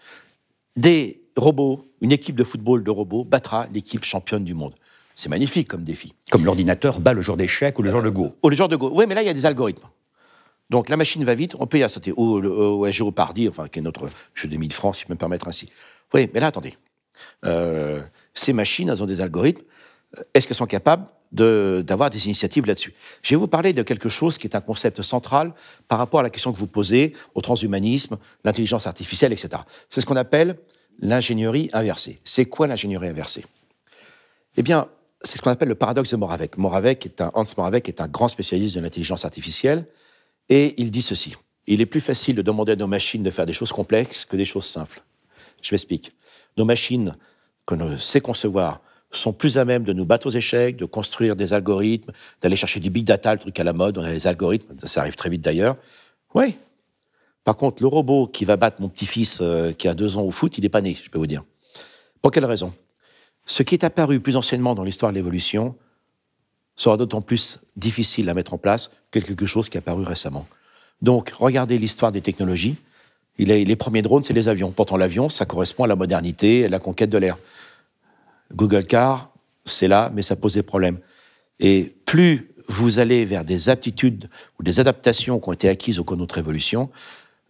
des robots, une équipe de football de robots battra l'équipe championne du monde. C'est magnifique comme défi. Comme l'ordinateur bat le jour d'échecs ou le jour de Go. Ou le jour de Go. Oui, mais là, il y a des algorithmes. Donc la machine va vite, on peut y assister. Ou, Géopardi, enfin, qui est notre jeu de mille francs, si je me permettre ainsi. Oui, mais là, attendez. ces machines, elles ont des algorithmes. Est-ce qu'elles sont capables d'avoir des initiatives là-dessus. Je vais vous parler de quelque chose qui est un concept central par rapport à la question que vous posez, au transhumanisme, l'intelligence artificielle, etc. C'est ce qu'on appelle l'ingénierie inversée. C'est quoi l'ingénierie inversée Eh bien, c'est ce qu'on appelle le paradoxe de Moravec. Moravec est un, Hans Moravec est un grand spécialiste de l'intelligence artificielle, et il dit ceci. Il est plus facile de demander à nos machines de faire des choses complexes que des choses simples. Je m'explique. Nos machines, que ne sait concevoir, sont plus à même de nous battre aux échecs, de construire des algorithmes, d'aller chercher du big data, le truc à la mode, on a les algorithmes, ça arrive très vite d'ailleurs. Oui. Par contre, le robot qui va battre mon petit-fils euh, qui a deux ans au foot, il n'est pas né, je peux vous dire. Pour quelle raison Ce qui est apparu plus anciennement dans l'histoire de l'évolution sera d'autant plus difficile à mettre en place que quelque chose qui est apparu récemment. Donc, regardez l'histoire des technologies. Les premiers drones, c'est les avions. Pourtant, l'avion, ça correspond à la modernité et à la conquête de l'air. Google Car, c'est là, mais ça pose des problèmes. Et plus vous allez vers des aptitudes ou des adaptations qui ont été acquises au cours de notre évolution,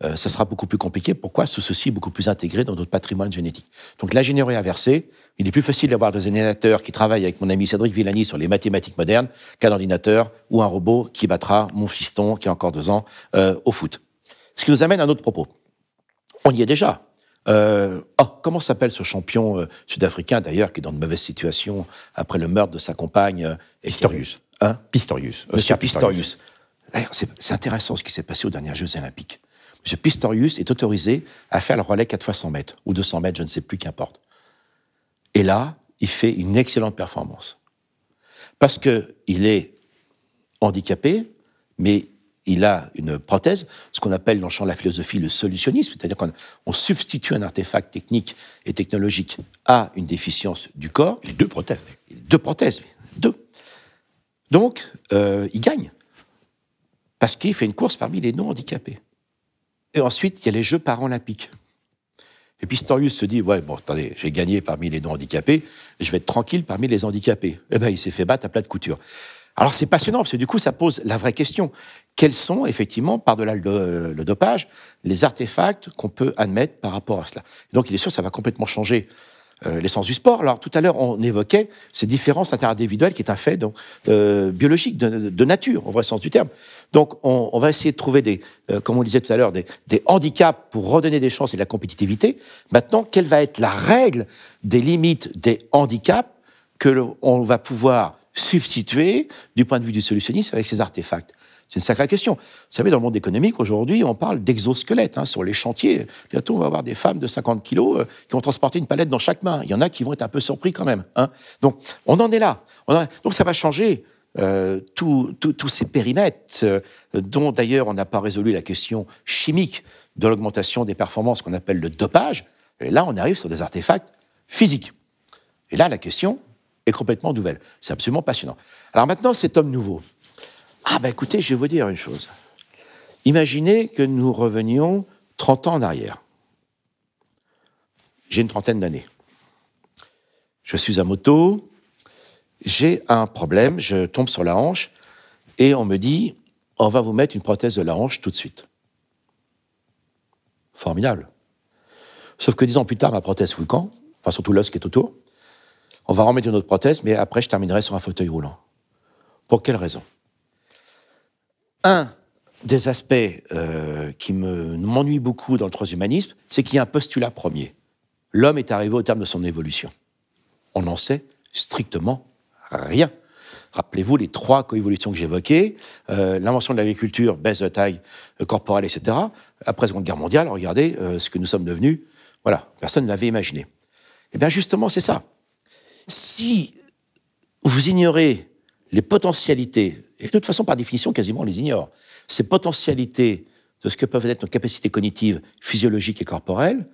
euh, ça sera beaucoup plus compliqué. Pourquoi Sous ceci, beaucoup plus intégré dans notre patrimoine génétique. Donc l'ingénierie inversée, il est plus facile d'avoir des ordinateurs qui travaillent avec mon ami Cédric Villani sur les mathématiques modernes qu'un ordinateur ou un robot qui battra mon fiston, qui a encore deux ans, euh, au foot. Ce qui nous amène à notre propos. On y est déjà. Euh, oh, comment s'appelle ce champion euh, sud-africain, d'ailleurs, qui est dans de mauvaise situation après le meurtre de sa compagne euh, Pistorius. Hein Pistorius. Monsieur Pistorius. Pistorius. C'est intéressant ce qui s'est passé aux derniers Jeux Olympiques. Monsieur Pistorius est autorisé à faire le relais 4 fois 100 mètres, ou 200 mètres, je ne sais plus, qu'importe. Et là, il fait une excellente performance. Parce qu'il est handicapé, mais il a une prothèse, ce qu'on appelle dans le champ de la philosophie le solutionnisme, c'est-à-dire qu'on substitue un artefact technique et technologique à une déficience du corps. Les deux prothèses. deux prothèses, deux. Donc, euh, il gagne, parce qu'il fait une course parmi les non-handicapés. Et ensuite, il y a les Jeux paralympiques. Et puis Storius se dit, ouais, bon, attendez, j'ai gagné parmi les non-handicapés, je vais être tranquille parmi les handicapés. Eh bien, il s'est fait battre à plat de couture. Alors c'est passionnant, parce que du coup, ça pose la vraie question. Quels sont, effectivement, par-delà le, dopage, les artefacts qu'on peut admettre par rapport à cela Donc il est sûr, que ça va complètement changer euh, l'essence du sport. Alors tout à l'heure, on évoquait ces différences interindividuelles qui est un fait donc, euh, biologique, de, nature, au vrai sens du terme. Donc on, va essayer de trouver, des, euh, comme on disait tout à l'heure, des, des, handicaps pour redonner des chances et de la compétitivité. Maintenant, quelle va être la règle des limites des handicaps que l'on va pouvoir substituer du point de vue du solutionnisme avec ces artefacts C'est une sacrée question. Vous savez, dans le monde économique, aujourd'hui, on parle d'exosquelettes hein, sur les chantiers. Bientôt, on va avoir des femmes de 50 kilos euh, qui vont transporter une palette dans chaque main. Il y en a qui vont être un peu surpris quand même. Hein. Donc, on en est là. Donc, ça va changer. Euh, tous ces périmètres, euh, dont d'ailleurs on n'a pas résolu la question chimique de l'augmentation des performances qu'on appelle le dopage, et là on arrive sur des artefacts physiques. Et là la question, est complètement nouvelle. C'est absolument passionnant. Alors maintenant, cet homme nouveau. Ah ben écoutez, je vais vous dire une chose. Imaginez que nous revenions 30 ans en arrière. J'ai une trentaine d'années. Je suis à moto, j'ai un problème, je tombe sur la hanche et on me dit on va vous mettre une prothèse de la hanche tout de suite. Formidable. Sauf que dix ans plus tard, ma prothèse fout le camp, enfin surtout l'os qui est autour on va remettre une autre prothèse, mais après, je terminerai sur un fauteuil roulant. Pour quelle raison Un des aspects euh, qui m'ennuie beaucoup dans le transhumanisme, c'est qu'il y a un postulat premier. L'homme est arrivé au terme de son évolution. On n'en sait strictement rien. Rappelez-vous les trois coévolutions que j'évoquais, euh, l'invention de l'agriculture, baisse de taille euh, corporelle, etc. Après la Seconde Guerre mondiale, regardez euh, ce que nous sommes devenus. Voilà, personne ne l'avait imaginé. Eh bien justement, c'est ça. Si vous ignorez les potentialités, et de toute façon, par définition, quasiment on les ignore, ces potentialités de ce que peuvent être nos capacités cognitives, physiologiques et corporelles,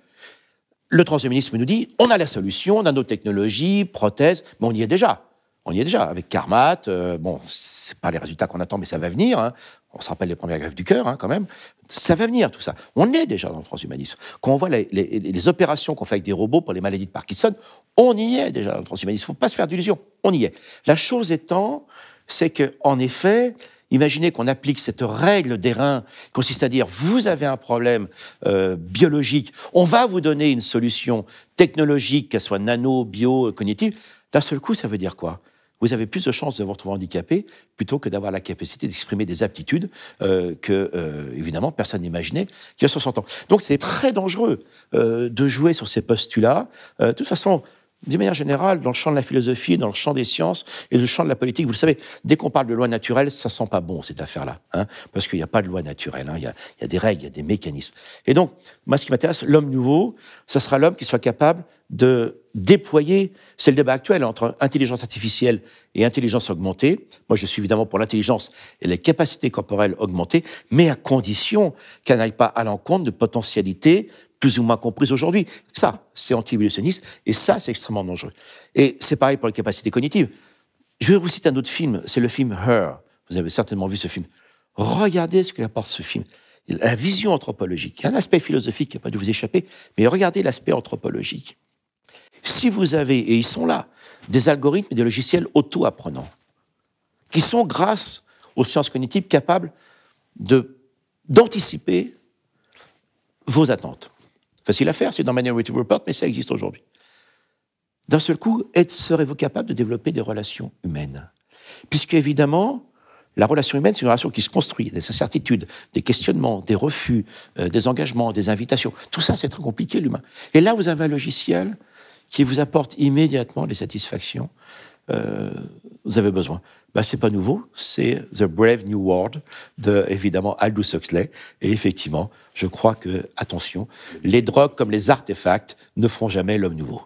le transhumanisme nous dit, on a la solution, on a nos technologies, prothèses, mais on y est déjà on y est déjà avec Carmat. Euh, bon, c'est pas les résultats qu'on attend, mais ça va venir. Hein. On se rappelle les premières grèves du cœur, hein, quand même. Ça va venir, tout ça. On est déjà dans le transhumanisme. Quand on voit les, opérations qu'on fait avec des robots pour les maladies de Parkinson, on y est déjà dans le transhumanisme. Il faut pas se faire d'illusions. On y est. La chose étant, c'est que, en effet, Imaginez qu'on applique cette règle d'airain, qui consiste à dire vous avez un problème euh, biologique, on va vous donner une solution technologique, qu'elle soit nano, bio, cognitive. D'un seul coup, ça veut dire quoi vous avez plus de chances de vous retrouver handicapé plutôt que d'avoir la capacité d'exprimer des aptitudes euh, que, euh, évidemment, personne n'imaginait qu'il y a 60 ans. Donc c'est très dangereux euh, de jouer sur ces postulats. de toute façon, d'une manière générale, dans le champ de la philosophie, dans le champ des sciences et dans le champ de la politique, vous le savez, dès qu'on parle de loi naturelle, ça sent pas bon, cette affaire-là. Hein, parce qu'il n'y a pas de loi naturelle. Hein, il, y a, il y a des règles, il y a des mécanismes. Et donc, moi, ce qui m'intéresse, l'homme nouveau, ça sera l'homme qui soit capable de déployer, c'est le débat actuel entre intelligence artificielle et intelligence augmentée. Moi, je suis évidemment pour l'intelligence et les capacités corporelles augmentées, mais à condition qu'elle n'aille pas à l'encontre de potentialités plus ou moins comprises aujourd'hui. Ça, c'est anti-évolutionniste, et ça, c'est extrêmement dangereux. Et c'est pareil pour les capacités cognitives. Je vais vous citer un autre film, c'est le film Her. Vous avez certainement vu ce film. Regardez ce qu'apporte ce film. La vision anthropologique. Il y a un aspect philosophique qui n'a pas dû vous échapper, mais regardez l'aspect anthropologique. Si vous avez, et ils sont là, des algorithmes et des logiciels auto-apprenants, qui sont, grâce aux sciences cognitives, capables d'anticiper vos attentes. Facile à faire, c'est dans Minority Report, mais ça existe aujourd'hui. D'un seul coup, serez-vous capable de développer des relations humaines Puisque, évidemment, la relation humaine, c'est une relation qui se construit. Des incertitudes, des questionnements, des refus, euh, des engagements, des invitations. Tout ça, c'est très compliqué, l'humain. Et là, vous avez un logiciel qui vous apporte immédiatement des satisfactions euh, vous avez besoin. Ben, c'est pas nouveau, c'est The Brave New World de, évidemment, Aldous Huxley. Et effectivement, je crois que, attention, les drogues comme les artefacts ne feront jamais l'homme nouveau.